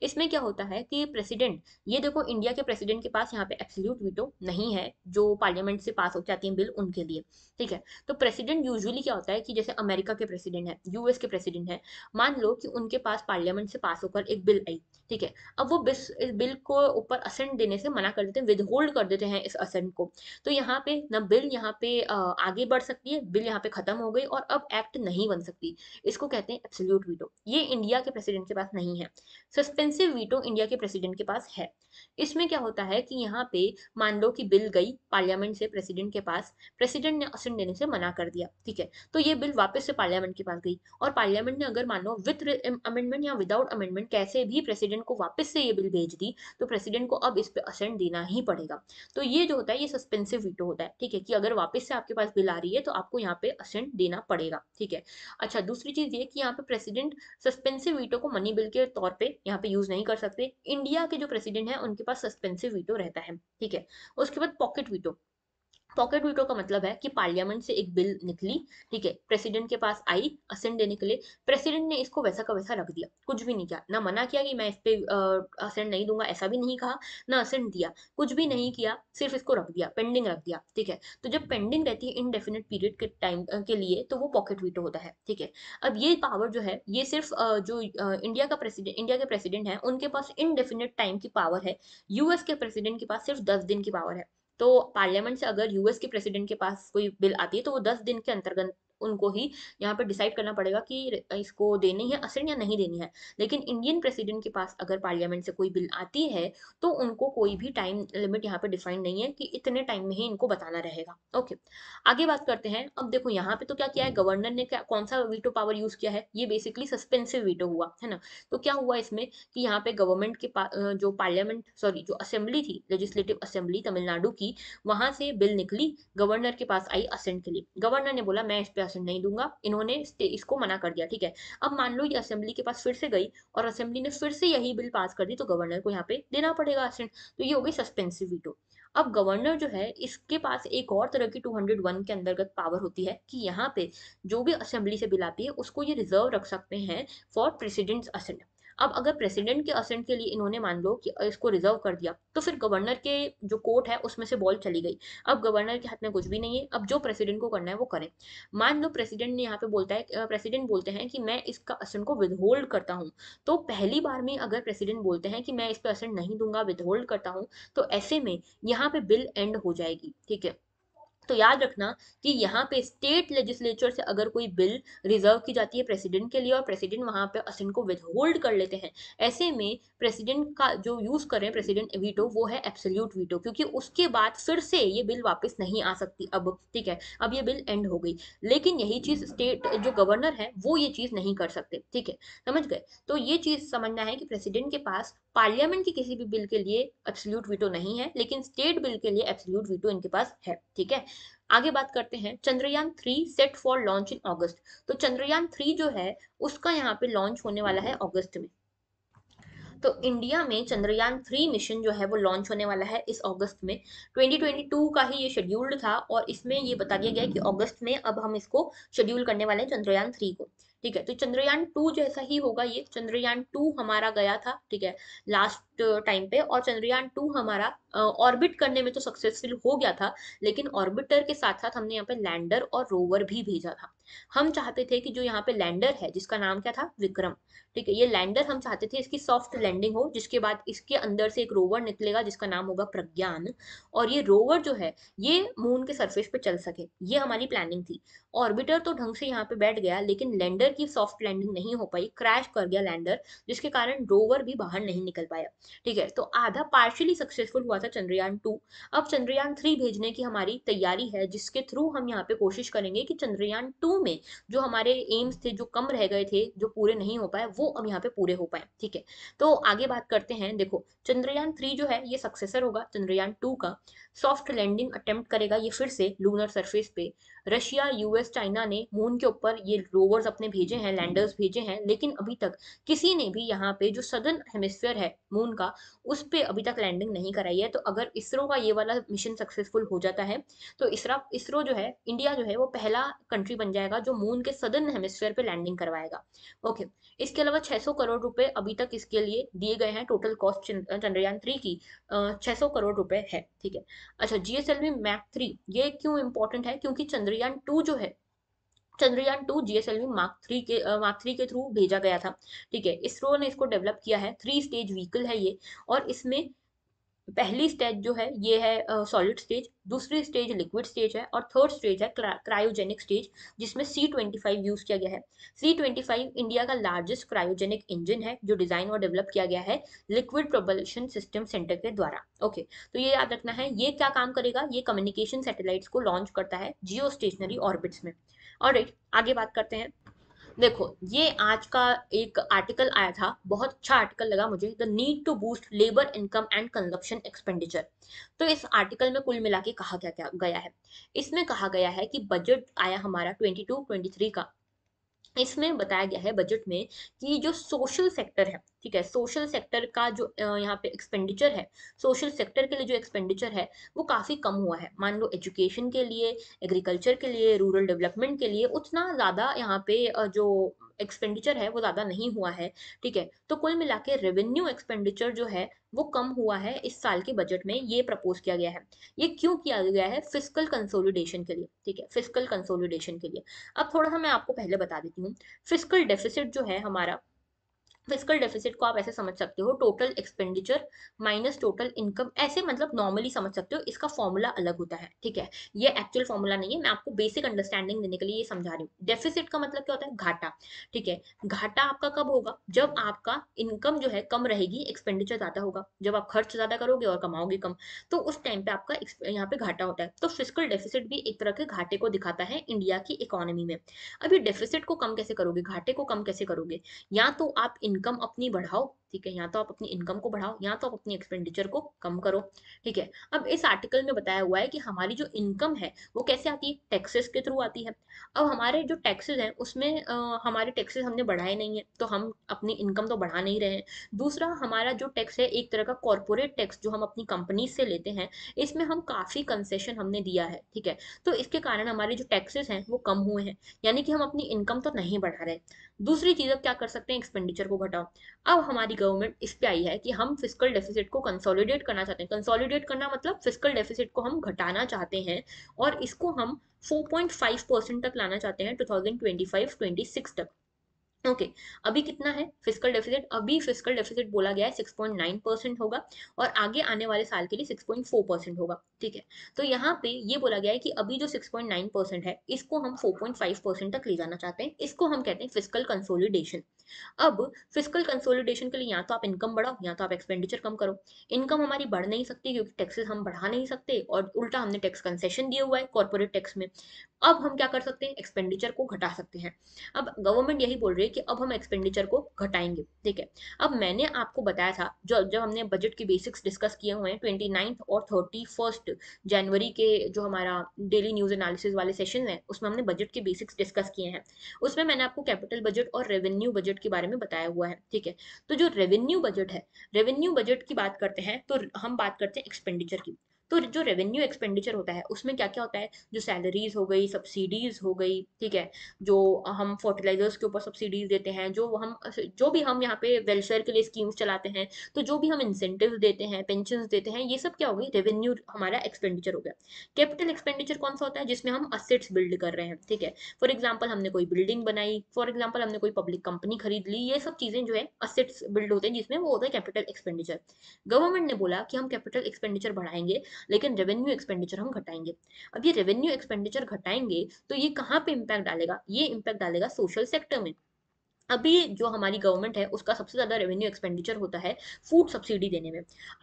इसमें क्या होता है कि प्रेसिडेंट ये देखो इंडिया के प्रेसिडेंट के पास यहाँ पे एब्सोल्यूट वीटो नहीं है जो पार्लियामेंट से पास हो जाती है बिल उनके लिए ठीक है तो प्रेसिडेंट यूजली क्या होता है कि जैसे अमेरिका के प्रेसिडेंट है यूएस के प्रेसिडेंट है मान लो कि उनके पास पार्लियामेंट से पास होकर एक बिल आई ठीक है अब वो बिल को ऊपर असेंट देने से मना कर देते हैं विदहोल्ड कर देते हैं इस असेंट को तो यहाँ पे पे ना बिल यहाँ पे आगे बढ़ सकती है बिल यहाँ पे खत्म हो गई और अब एक्ट नहीं बन सकती इसको कहते हैं एब्सोल्यूट वीटो ये इंडिया के प्रेसिडेंट के पास नहीं है सस्पेंसिव वीटो इंडिया के प्रेसिडेंट के पास है इसमें क्या होता है कि यहाँ पे मान लो कि बिल गई पार्लियामेंट से प्रेसिडेंट के पास प्रेसिडेंट ने असन देने से मना कर दिया ठीक है तो ये बिल वापस से पार्लियामेंट के पास गई और पार्लियामेंट ने अगर मान लो विथ अमेंडमेंट या विदाउट अमेंडमेंट कैसे भी प्रेसिडेंट को वापस से ये बिल भेज दी तो प्रेसिडेंट को अब इस पर असेंट देना ही पड़ेगा तो ये जो होता है ये सस्पेंसिव वीटो होता है है ठीक है कि अगर वापस से आपके पास बिल आ रही है तो आपको यहाँ पे असेंट देना पड़ेगा ठीक है अच्छा दूसरी चीज ये कि यहाँ पे प्रेसिडेंट सस्पेंसिव वीटो को मनी बिल के तौर पे यहाँ पे यूज नहीं कर सकते इंडिया के जो प्रेसिडेंट है उनके पास सस्पेंसिव वीटो रहता है ठीक है उसके बाद पॉकेट वीटो पॉकेट वीटो का मतलब है कि पार्लियामेंट से एक बिल निकली ठीक है प्रेसिडेंट के पास आई असेंट देने के लिए प्रेसिडेंट ने इसको वैसा का वैसा रख दिया कुछ भी नहीं किया ना मना किया कि मैं इस पर असेंट नहीं दूंगा ऐसा भी नहीं कहा ना असेंट दिया कुछ भी नहीं किया सिर्फ इसको रख दिया पेंडिंग रख दिया ठीक है तो जब पेंडिंग रहती है इनडेफिनेट पीरियड के टाइम के लिए तो वो पॉकेट वीटो होता है ठीक है अब ये पावर जो है ये सिर्फ जो इंडिया का प्रेसिडेंट इंडिया के प्रेसिडेंट है उनके पास इनडेफिनेट टाइम की पावर है यूएस के प्रेसिडेंट के पास सिर्फ दस दिन की पावर है तो पार्लियामेंट से अगर यूएस के प्रेसिडेंट के पास कोई बिल आती है तो वो दस दिन के अंतर्गत उनको ही यहाँ पर डिसाइड करना पड़ेगा कि इसको देनी है असेंट या नहीं देनी है लेकिन इंडियन प्रेसिडेंट के पास अगर पार्लियामेंट से कोई बिल आती है तो उनको कोई भी टाइम लिमिट यहाँ पर डिफाइन नहीं है कि इतने टाइम में ही इनको बताना रहेगा ओके आगे बात करते हैं अब देखो यहाँ पे तो क्या किया है गवर्नर ने क्या कौन सा वीटो पावर यूज किया है ये बेसिकली सस्पेंसिव वीटो हुआ है ना तो क्या हुआ इसमें कि यहाँ पे गवर्नमेंट के जो पार्लियामेंट सॉरी जो असेंबली थी लेजिस्लेटिव असेंबली तमिलनाडु की वहां से बिल निकली गवर्नर के पास आई असेंट के लिए गवर्नर ने बोला मैं इस पर 100% नहीं दूंगा इन्होंने इसको मना कर दिया ठीक है अब मान लो ये असेंबली के पास फिर से गई और असेंबली ने फिर से यही बिल पास कर दी तो गवर्नर को यहाँ पे देना पड़ेगा असेंट तो ये हो गई सस्पेंसिव वीटो अब गवर्नर जो है इसके पास एक और तरह की 201 के अंतर्गत पावर होती है कि यहाँ पे जो भी असेंबली से बिल आती है उसको ये रिजर्व रख सकते हैं फॉर प्रेसिडेंट्स असेंट अब अगर प्रेसिडेंट के असेंट के लिए इन्होंने मान लो कि इसको रिजर्व कर दिया तो फिर गवर्नर के जो कोर्ट है उसमें से बॉल चली गई अब गवर्नर के हाथ में कुछ भी नहीं है अब जो प्रेसिडेंट को करना है वो करें मान लो प्रेसिडेंट ने यहाँ पे बोलता है प्रेसिडेंट बोलते हैं कि मैं इसका असेंट को विदहोल्ड करता हूँ तो पहली बार में अगर प्रेसिडेंट बोलते हैं कि मैं इस पर असेंट नहीं दूंगा विदहोल्ड करता हूँ तो ऐसे में यहाँ पे बिल एंड हो जाएगी ठीक है तो याद रखना कि यहाँ पे स्टेट लेजिस्लेचर से अगर कोई बिल रिजर्व की जाती है प्रेसिडेंट के लिए और प्रेसिडेंट वहाँ पे असेंट को विदहोल्ड कर लेते हैं ऐसे में प्रेसिडेंट का जो यूज़ कर रहे हैं प्रेसिडेंट वीटो वो है एब्सोल्यूट वीटो क्योंकि उसके बाद फिर से ये बिल वापस नहीं आ सकती अब ठीक है अब ये बिल एंड हो गई लेकिन यही चीज़ स्टेट जो गवर्नर है वो ये चीज़ नहीं कर सकते ठीक है समझ गए तो ये चीज़ समझना है कि प्रेसिडेंट के पास पार्लियामेंट के किसी भी बिल के लिए एब्सोल्यूट वीटो नहीं है लेकिन स्टेट बिल के लिए एब्सोल्यूट वीटो इनके पास है ठीक है आगे बात करते हैं Chandrayaan three set for launch in August तो चंद्रयान थ्री जो है उसका यहाँ पे लॉन्च होने वाला है ऑगस्ट में तो इंडिया में चंद्रयान थ्री मिशन जो है वो लॉन्च होने वाला है इस अगस्त में 2022 का ही ये शेड्यूल्ड था और इसमें ये बता दिया गया कि अगस्त में अब हम इसको शेड्यूल करने वाले हैं चंद्रयान थ्री को ठीक है तो चंद्रयान टू जैसा ही होगा ये चंद्रयान टू हमारा गया था ठीक है लास्ट टाइम पे और चंद्रयान टू हमारा ऑर्बिट करने में तो सक्सेसफुल हो गया था लेकिन ऑर्बिटर के साथ साथ हमने यहाँ पे लैंडर और रोवर भी भेजा था हम चाहते थे कि जो यहाँ पे लैंडर है जिसका नाम क्या था विक्रम ठीक है ये लैंडर हम चाहते थे इसकी सॉफ्ट लैंडिंग हो जिसके बाद इसके अंदर से एक रोवर निकलेगा जिसका नाम होगा प्रज्ञान और ये रोवर जो है ये मून के सरफेस पे चल सके ये हमारी प्लानिंग थी ऑर्बिटर तो ढंग से यहाँ पे बैठ गया लेकिन लैंडर की सॉफ्ट लैंडिंग नहीं हो पाई क्रैश कर गया लैंडर जिसके कारण रोवर भी बाहर नहीं निकल पाया ठीक है तो आधा पार्शियली सक्सेसफुल हुआ था चंद्रयान टू अब चंद्रयान थ्री भेजने की हमारी तैयारी है जिसके थ्रू हम यहाँ पे कोशिश करेंगे कि चंद्रयान टू में जो हमारे एम्स थे जो कम रह गए थे जो पूरे नहीं हो पाए वो अब यहाँ पे पूरे हो पाए ठीक है तो आगे बात करते हैं देखो चंद्रयान थ्री जो है ये सक्सेसर होगा चंद्रयान टू का सॉफ्ट लैंडिंग अटेम्प्ट करेगा ये फिर से लूनर सरफेस पे रशिया यूएस चाइना ने मून के ऊपर ये रोवर्स अपने भेजे हैं लैंडर्स भेजे हैं लेकिन अभी तक किसी ने भी यहाँ पे जो सदर्न हेमिस्फेयर है मून का उस पर अभी तक लैंडिंग नहीं कराई है तो अगर इसरो का ये वाला मिशन सक्सेसफुल हो जाता है तो इसरा इसरो जो है इंडिया जो है वो पहला कंट्री बन जाएगा जो मून के सदर्न हेमिस्फेयर पे लैंडिंग करवाएगा ओके इसके अलावा छह करोड़ रुपए अभी तक इसके लिए दिए गए हैं टोटल कॉस्ट चंद्रयान थ्री की छह करोड़ रुपए है ठीक है अच्छा जीएसएल मैक थ्री ये क्यों इंपॉर्टेंट है क्योंकि चंद्रयान टू जो है Chandrayaan two GSLV mark three के मार्क थ्री के थ्रू भेजा गया था ठीक है इसरो ने इसको डेवलप किया है थ्री स्टेज व्हीकल है ये और इसमें पहली स्टेज जो है ये है सॉलिड स्टेज दूसरी स्टेज लिक्विड स्टेज है और थर्ड स्टेज है क्रायोजेनिक स्टेज जिसमें सी ट्वेंटी फाइव यूज़ किया गया है सी ट्वेंटी फाइव इंडिया का लार्जेस्ट क्रायोजेनिक इंजन है जो डिज़ाइन और डेवलप किया गया है लिक्विड प्रोपल्शन सिस्टम सेंटर के द्वारा ओके तो ये याद रखना है ये क्या काम करेगा ये कम्युनिकेशन सेटेलाइट को लॉन्च करता है जियो स्टेशनरी ऑर्बिट्स में और आगे बात करते हैं देखो ये आज का एक आर्टिकल आया था बहुत अच्छा आर्टिकल लगा मुझे the need to boost labour income and consumption expenditure तो इस आर्टिकल में कुल मिला के कहा क्या क्या गया है इसमें कहा गया है कि बजट आया हमारा ट्वेंटी टू ट्वेंटी थ्री का इसमें बताया गया है बजट में कि जो सोशल सेक्टर है ठीक है सोशल सेक्टर का जो यहाँ पे एक्सपेंडिचर है सोशल सेक्टर के लिए जो एक्सपेंडिचर है वो काफ़ी कम हुआ है मान लो एजुकेशन के लिए एग्रीकल्चर के लिए रूरल डेवलपमेंट के लिए उतना ज़्यादा यहाँ पे जो एक्सपेंडिचर है वो ज़्यादा नहीं हुआ है ठीक है तो कुल मिला के रेवेन्यू एक्सपेंडिचर जो है वो कम हुआ है इस साल के बजट में ये प्रपोज किया गया है ये क्यों किया गया है फिजिकल कंसोलिडेशन के लिए ठीक है फिजिकल कंसोलिडेशन के लिए अब थोड़ा सा मैं आपको पहले बता देती हूँ फिजिकल डेफिसिट जो है हमारा फिजिकल डेफिसिट को आप ऐसे समझ सकते हो total expenditure minus total income ऐसे मतलब नॉर्मली समझ सकते हो इसका फॉर्मूला अलग होता है ठीक है ये एक्चुअल फॉर्मूला नहीं है मैं आपको बेसिक अंडरस्टैंडिंग देने के लिए ये समझा रही हूँ डेफिसिट का मतलब क्या होता है घाटा ठीक है घाटा आपका कब होगा जब आपका इनकम जो है कम रहेगी एक्सपेंडिचर ज्यादा होगा जब आप खर्च ज्यादा करोगे और कमाओगे कम तो उस टाइम पे आपका यहाँ पे घाटा होता है तो फिजिकल डेफिसिट भी एक तरह के घाटे को दिखाता है इंडिया की इकोनॉमी में अभी डेफिसिट को कम कैसे करोगे घाटे को कम कैसे करोगे या तो आप इन इनकम अपनी बढ़ाओ ठीक है या तो आप अपनी इनकम को बढ़ाओ या तो आप अपनी एक्सपेंडिचर को कम करो ठीक है अब इस आर्टिकल में बताया हुआ है कि हमारी जो इनकम है वो कैसे आती है टैक्सेस के थ्रू आती है अब हमारे जो टैक्सेस हैं उसमें आ, हमारे टैक्सेस हमने बढ़ाए नहीं है तो हम अपनी इनकम तो बढ़ा नहीं रहे हैं दूसरा हमारा जो टैक्स है एक तरह का कॉरपोरेट टैक्स जो हम अपनी कंपनी से लेते हैं इसमें हम काफ़ी कंसेशन हमने दिया है ठीक है तो इसके कारण हमारे जो टैक्सेस हैं वो कम हुए हैं यानी कि हम अपनी इनकम तो नहीं बढ़ा रहे दूसरी चीज़ अब क्या कर सकते हैं एक्सपेंडिचर को घटाओ अब हमारी गवर्नमेंट इस पे आई है कि हम फिजिकल डेफिसिट को कंसोलिडेट करना चाहते हैं कंसोलिडेट करना मतलब फिजिकल डेफिसिट को हम घटाना चाहते हैं और इसको हम 4.5 परसेंट तक लाना चाहते हैं 2025-26 तक ओके okay, अभी कितना है फिजिकल डेफिसिट अभी फिजिकल डेफिसिट बोला गया है 6.9 परसेंट होगा और आगे आने वाले साल के लिए 6.4 परसेंट होगा ठीक है तो यहाँ पे ये बोला गया है कि अभी जो 6.9 परसेंट है इसको हम 4.5 परसेंट तक ले जाना चाहते हैं इसको हम कहते हैं फिजिकल कंसोलिडेशन अब फिजिकल कंसोलिडेशन के लिए या तो आप इनकम बढ़ाओ या तो आप एक्सपेंडिचर कम करो इनकम हमारी बढ़ नहीं सकती क्योंकि टैक्सेस हम बढ़ा नहीं सकते और उल्टा हमने टैक्स कंसेशन दिया हुआ है कॉर्पोरेट टैक्स में अब हम क्या कर सकते हैं एक्सपेंडिचर को घटा सकते हैं अब गवर्नमेंट यही बोल रही है कि अब हम एक्सपेंडिचर को घटाएंगे ठीक है अब मैंने आपको बताया था जो जब हमने बजट की बेसिक्स डिस्कस किए हुए हैं ट्वेंटी नाइन्थ और थर्टी फर्स्ट जनवरी के जो हमारा डेली न्यूज एनालिसिस वाले सेशन है उसमें हमने बजट के बेसिक्स डिस्कस किए हैं उसमें मैंने आपको कैपिटल बजट और रेवेन्यू बजट के बारे में बताया हुआ है ठीक है तो जो रेवेन्यू बजट है रेवेन्यू बजट की बात करते हैं तो हम बात करते हैं एक्सपेंडिचर की तो जो रेवेन्यू एक्सपेंडिचर होता है उसमें क्या क्या होता है जो सैलरीज हो गई सब्सिडीज हो गई ठीक है जो हम फर्टिलाइजर्स के ऊपर सब्सिडीज देते हैं जो हम जो भी हम यहाँ पे वेलफेयर के लिए स्कीम्स चलाते हैं तो जो भी हम इंसेंटिव देते हैं पेंशन देते हैं ये सब क्या हो गई रेवेन्यू हमारा एक्सपेंडिचर हो गया कैपिटल एक्सपेंडिचर कौन सा होता है जिसमें हम असेट्स बिल्ड कर रहे हैं ठीक है फॉर एग्जाम्पल हमने कोई बिल्डिंग बनाई फॉर एग्जाम्पल हमने कोई पब्लिक कंपनी खरीद ली ये सब चीजें जो है असेट्स बिल्ड होते हैं जिसमें वो होता है कैपिटल एक्सपेंडिचर गवर्नमेंट ने बोला कि हम कैपिटल एक्सपेंडिचर बढ़ाएंगे लेकिन रेवेन्यू एक्सपेंडिचर हम घटाएंगे अब ये रेवेन्यू एक्सपेंडिचर घटाएंगे तो ये कहाँ पे इम्पैक्ट डालेगा ये इम्पैक्ट डालेगा सोशल सेक्टर में अभी जो हमारी गवर्नमेंट है उसका सबसे ज़्यादा रेवेन्यू एक्सपेंडिचर होता है फूड सब्सिडी देने में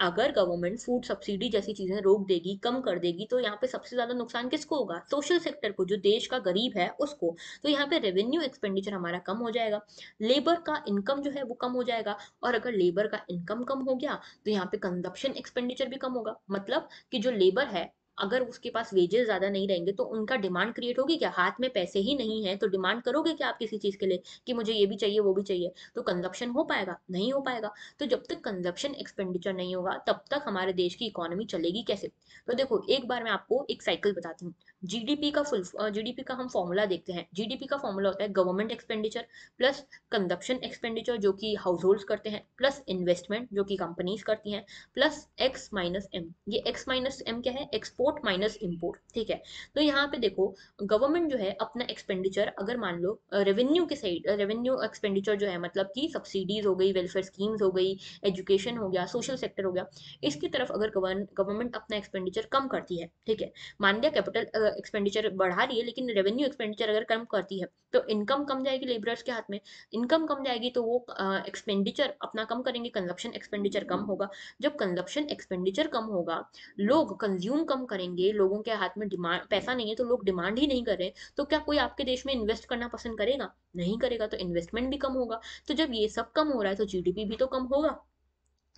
अगर गवर्नमेंट फूड सब्सिडी जैसी चीज़ें रोक देगी कम कर देगी तो यहाँ पे सबसे ज़्यादा नुकसान किसको होगा सोशल सेक्टर को जो देश का गरीब है उसको तो यहाँ पे रेवेन्यू एक्सपेंडिचर हमारा कम हो जाएगा लेबर का इनकम जो है वो कम हो जाएगा और अगर लेबर का इनकम कम हो गया तो यहाँ पे कंजप्शन एक्सपेंडिचर भी कम होगा मतलब कि जो लेबर है अगर उसके पास वेजेस ज़्यादा नहीं रहेंगे तो उनका डिमांड क्रिएट होगी क्या हाथ में पैसे ही नहीं है तो डिमांड करोगे क्या आप किसी चीज़ के लिए कि मुझे ये भी चाहिए वो भी चाहिए तो कंजप्शन हो पाएगा नहीं हो पाएगा तो जब तक कंजप्शन एक्सपेंडिचर नहीं होगा तब तक हमारे देश की इकोनॉमी चलेगी कैसे तो देखो एक बार मैं आपको एक साइकिल बताती हूँ जीडीपी का फुल जीडीपी का हम फॉर्मूला देखते हैं जीडीपी का फॉर्मूला होता है government expenditure plus consumption expenditure जो कि हाउस होल्ड करते हैं प्लस इन्वेस्टमेंट जो कि कंपनीज करती हैं प्लस एक्स माइनस एम ये एक्स माइनस एम क्या है एक्सपोर्ट माइनस इम्पोर्ट ठीक है तो यहाँ पे देखो गवर्नमेंट जो है अपना एक्सपेंडिचर अगर मान लो रेवेन्यू के साइड रेवेन्यू एक्सपेंडिचर जो है मतलब की सब्सिडीज हो गई वेलफेयर स्कीम्स हो गई एजुकेशन हो गया सोशल सेक्टर हो गया इसकी तरफ अगर गवर्नमेंट अपना एक्सपेंडिचर कम करती है ठीक है मान लिया कैपिटल एक्सपेंडिचर बढ़ा रही है लेकिन रेवेन्यू एक्सपेंडिचर अगर कम करती है तो इनकम कम जाएगी लेबरर्स के हाथ में इनकम कम जाएगी तो वो एक्सपेंडिचर uh, अपना कम करेंगे कंजप्शन एक्सपेंडिचर कम होगा जब कंजप्शन एक्सपेंडिचर कम होगा लोग कंज्यूम कम करेंगे लोगों के हाथ में डिमांड पैसा नहीं है तो लोग डिमांड ही नहीं कर रहे तो क्या कोई आपके देश में इन्वेस्ट करना पसंद करेगा नहीं करेगा तो इन्वेस्टमेंट भी कम होगा तो जब ये सब कम हो रहा है तो जीडीपी भी तो कम होगा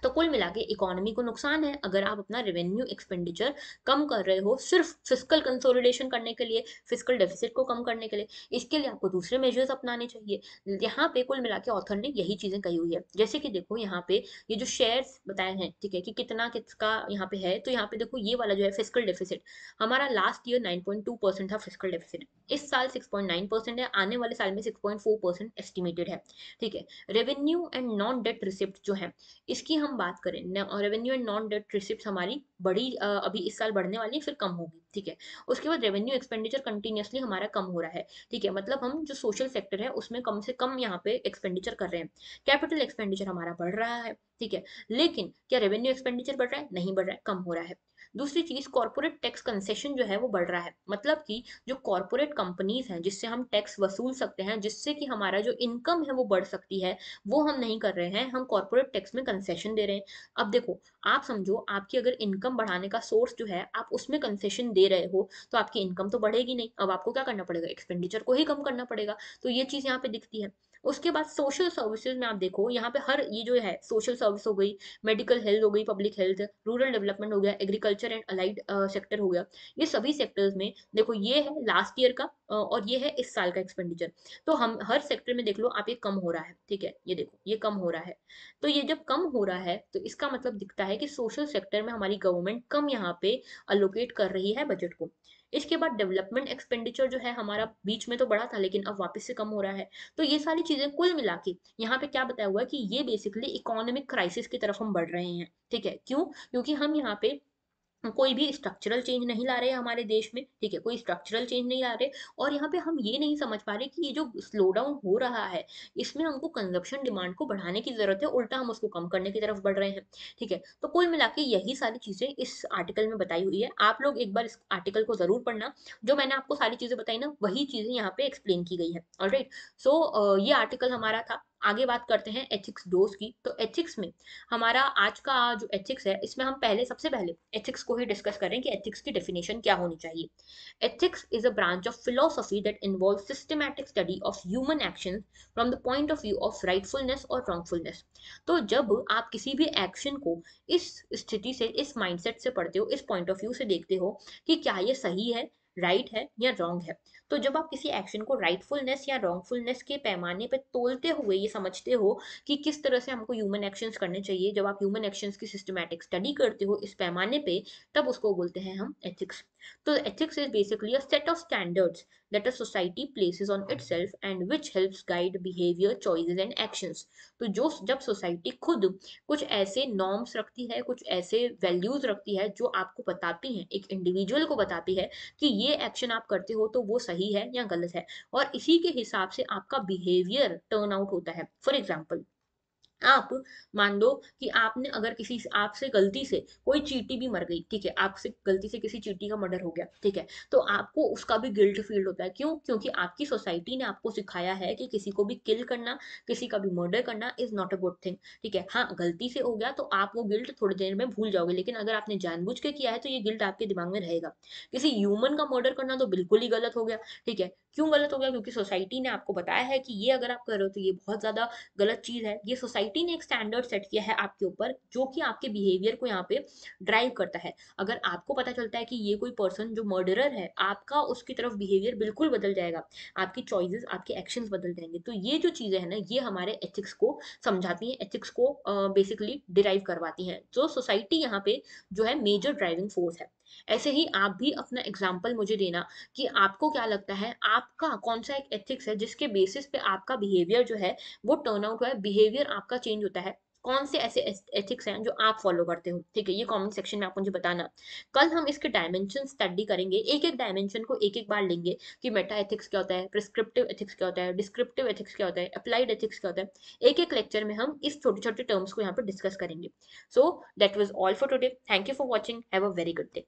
तो कुल मिला के इकोनॉमी को नुकसान है अगर आप अपना रेवेन्यू एक्सपेंडिचर कम कर रहे हो सिर्फ फिजिकल कंसोलिडेशन करने के लिए फिजिकल डेफिसिट को कम करने के लिए इसके लिए आपको दूसरे मेजर्स अपनाने चाहिए यहाँ पे कुल मिला के ऑथर ने यही चीज़ें कही हुई है जैसे कि देखो यहाँ पे ये जो शेयर बताए हैं ठीक है कि कितना किसका यहाँ पे है तो यहाँ पे देखो ये वाला जो है फिजिकल डेफिसिट हमारा last year nine point two percent था फिजिकल डेफिसिट इस साल सिक्स पॉइंट नाइन परसेंट है आने वाले साल में six point four percent estimated है ठीक है revenue and non debt receipt जो है इसकी हम हम बात करें revenue and non debt receipt हमारी बड़ी अभी इस साल बढ़ने वाली है फिर कम होगी ठीक है उसके बाद रेवेन्यू एक्सपेंडिचर कंटिन्यूसली हमारा कम हो रहा है ठीक है मतलब हम जो सोशल सेक्टर है उसमें कम से कम यहाँ पे एक्सपेंडिचर कर रहे हैं कैपिटल एक्सपेंडिचर हमारा बढ़ रहा है ठीक है लेकिन क्या रेवेन्यू एक्सपेंडिचर बढ़ रहा है नहीं बढ़ रहा है कम हो रहा है दूसरी चीज कॉर्पोरेट टैक्स कंसेशन जो है वो बढ़ रहा है मतलब कि जो कॉर्पोरेट कंपनीज हैं जिससे हम टैक्स वसूल सकते हैं जिससे कि हमारा जो इनकम है वो बढ़ सकती है वो हम नहीं कर रहे हैं हम कॉर्पोरेट टैक्स में कंसेशन दे रहे हैं अब देखो आप समझो आपकी अगर इनकम बढ़ाने का सोर्स जो है आप उसमें कंसेशन दे रहे हो तो आपकी इनकम तो बढ़ेगी नहीं अब आपको क्या करना पड़ेगा एक्सपेंडिचर को ही कम करना पड़ेगा तो ये चीज यहाँ पे दिखती है उसके बाद सोशल सर्विसेज में आप देखो यहाँ पे हर ये जो है सोशल सर्विस हो गई मेडिकल हेल्थ हो गई पब्लिक हेल्थ रूरल डेवलपमेंट हो गया एग्रीकल्चर एंड अलाइड सेक्टर हो गया ये सभी सेक्टर्स में देखो ये है लास्ट ईयर का और ये है इस साल का एक्सपेंडिचर तो हम हर सेक्टर में देख लो आप ये कम हो रहा है ठीक है ये देखो ये कम हो रहा है तो ये जब कम हो रहा है तो इसका मतलब दिखता है कि सोशल सेक्टर में हमारी गवर्नमेंट कम यहाँ पे अलोकेट कर रही है बजट को इसके बाद डेवलपमेंट एक्सपेंडिचर जो है हमारा बीच में तो बढ़ा था लेकिन अब वापस से कम हो रहा है तो ये सारी चीजें कुल मिला के यहाँ पे क्या बताया हुआ है कि ये बेसिकली इकोनॉमिक क्राइसिस की तरफ हम बढ़ रहे हैं ठीक है क्यों क्योंकि हम यहाँ पे कोई भी स्ट्रक्चरल चेंज नहीं ला रहे हमारे देश में ठीक है कोई स्ट्रक्चरल चेंज नहीं ला रहे और यहाँ पे हम ये नहीं समझ पा रहे कि ये जो स्लो डाउन हो रहा है इसमें हमको कंजप्शन डिमांड को बढ़ाने की जरूरत है उल्टा हम उसको कम करने की तरफ बढ़ रहे हैं ठीक है तो कुल मिला यही सारी चीजें इस आर्टिकल में बताई हुई है आप लोग एक बार इस आर्टिकल को जरूर पढ़ना जो मैंने आपको सारी चीजें बताई ना वही चीजें यहाँ पे एक्सप्लेन की गई है ऑल सो ये आर्टिकल हमारा था आगे बात करते हैं एथिक्स डोज की तो एथिक्स में हमारा आज का जो एथिक्स है इसमें हम पहले सबसे पहले एथिक्स को ही डिस्कस करें कि एथिक्स की डेफिनेशन क्या होनी चाहिए ethics is a branch of philosophy that involve systematic study of human action from the point of view of rightfulness और रॉन्गफुलनेस तो जब आप किसी भी एक्शन को इस स्थिति से इस माइंड से पढ़ते हो इस पॉइंट ऑफ व्यू से देखते हो कि क्या ये सही है राइट है या रॉन्ग है तो जब आप किसी एक्शन को राइटफुलनेस या रॉन्गफुलनेस के पैमाने पर तोलते हुए ये समझते हो कि किस तरह से हमको ह्यूमन एक्शंस करने चाहिए जब आप ह्यूमन एक्शंस की सिस्टमैटिक स्टडी करते हो इस पैमाने पे तब उसको बोलते हैं हम एथिक्स तो ethics is basically a set of standards that a society places on itself and which helps guide behavior, choices and actions. तो जो जब सोसाइटी खुद कुछ ऐसे नॉर्म्स रखती है कुछ ऐसे वैल्यूज रखती है जो आपको बताती हैं एक इंडिविजुअल को बताती है कि ये एक्शन आप करते हो तो वो सही है या गलत है और इसी के हिसाब से आपका बिहेवियर टर्न आउट होता है फॉर एग्जाम्पल आप मान दो कि आपने अगर किसी आपसे गलती से कोई चीटी भी मर गई ठीक है आपसे गलती से किसी चीटी का मर्डर हो गया ठीक है तो आपको उसका भी गिल्ट फील होता है क्यों क्योंकि आपकी सोसाइटी ने आपको सिखाया है कि किसी को भी किल करना किसी का भी मर्डर करना is not a good thing ठीक है हाँ गलती से हो गया तो आप वो गिल्ट थोड़ी देर में भूल जाओगे लेकिन अगर आपने जानबूझ के किया है तो ये गिल्ट आपके दिमाग में रहेगा किसी ह्यूमन का मर्डर करना तो बिल्कुल ही गलत हो गया ठीक है क्यों गलत हो गया क्योंकि सोसाइटी ने आपको बताया है कि ये अगर आप करो तो ये बहुत ज्यादा गलत चीज है ये सोसाइटी सोसाइटी ने एक स्टैंडर्ड सेट किया है आपके ऊपर जो कि आपके बिहेवियर को यहाँ पे ड्राइव करता है अगर आपको पता चलता है कि ये कोई पर्सन जो मर्डरर है आपका उसकी तरफ बिहेवियर बिल्कुल बदल जाएगा आपकी चॉइसेस आपके एक्शंस बदल जाएंगे तो ये जो चीज़ें हैं ना ये हमारे एथिक्स को समझाती हैं एथिक्स को बेसिकली uh, डिराइव करवाती हैं जो तो सोसाइटी यहाँ पे जो है मेजर ड्राइविंग फोर्स है ऐसे ही आप भी अपना एग्जाम्पल मुझे देना कि आपको क्या लगता है आपका कौन सा एक एथिक्स है जिसके बेसिस पे आपका बिहेवियर जो है वो टर्न आउट हुआ है बिहेवियर आपका चेंज होता है कौन से ऐसे एथिक्स हैं जो आप फॉलो करते हो ठीक है ये कमेंट सेक्शन में आप मुझे बताना कल हम इसके डायमेंशन स्टडी करेंगे एक एक डायमेंशन को एक एक बार लेंगे कि मेटा एथिक्स क्या होता है प्रिस्क्रिप्टिव एथिक्स क्या होता है डिस्क्रिप्टिव एथिक्स क्या होता है अप्लाइड एथिक्स क्या होता है एक एक लेक्चर में हम इस छोटे छोटे टर्म्स को यहाँ पर डिस्कस करेंगे so that was all for today thank you for watching have a very good day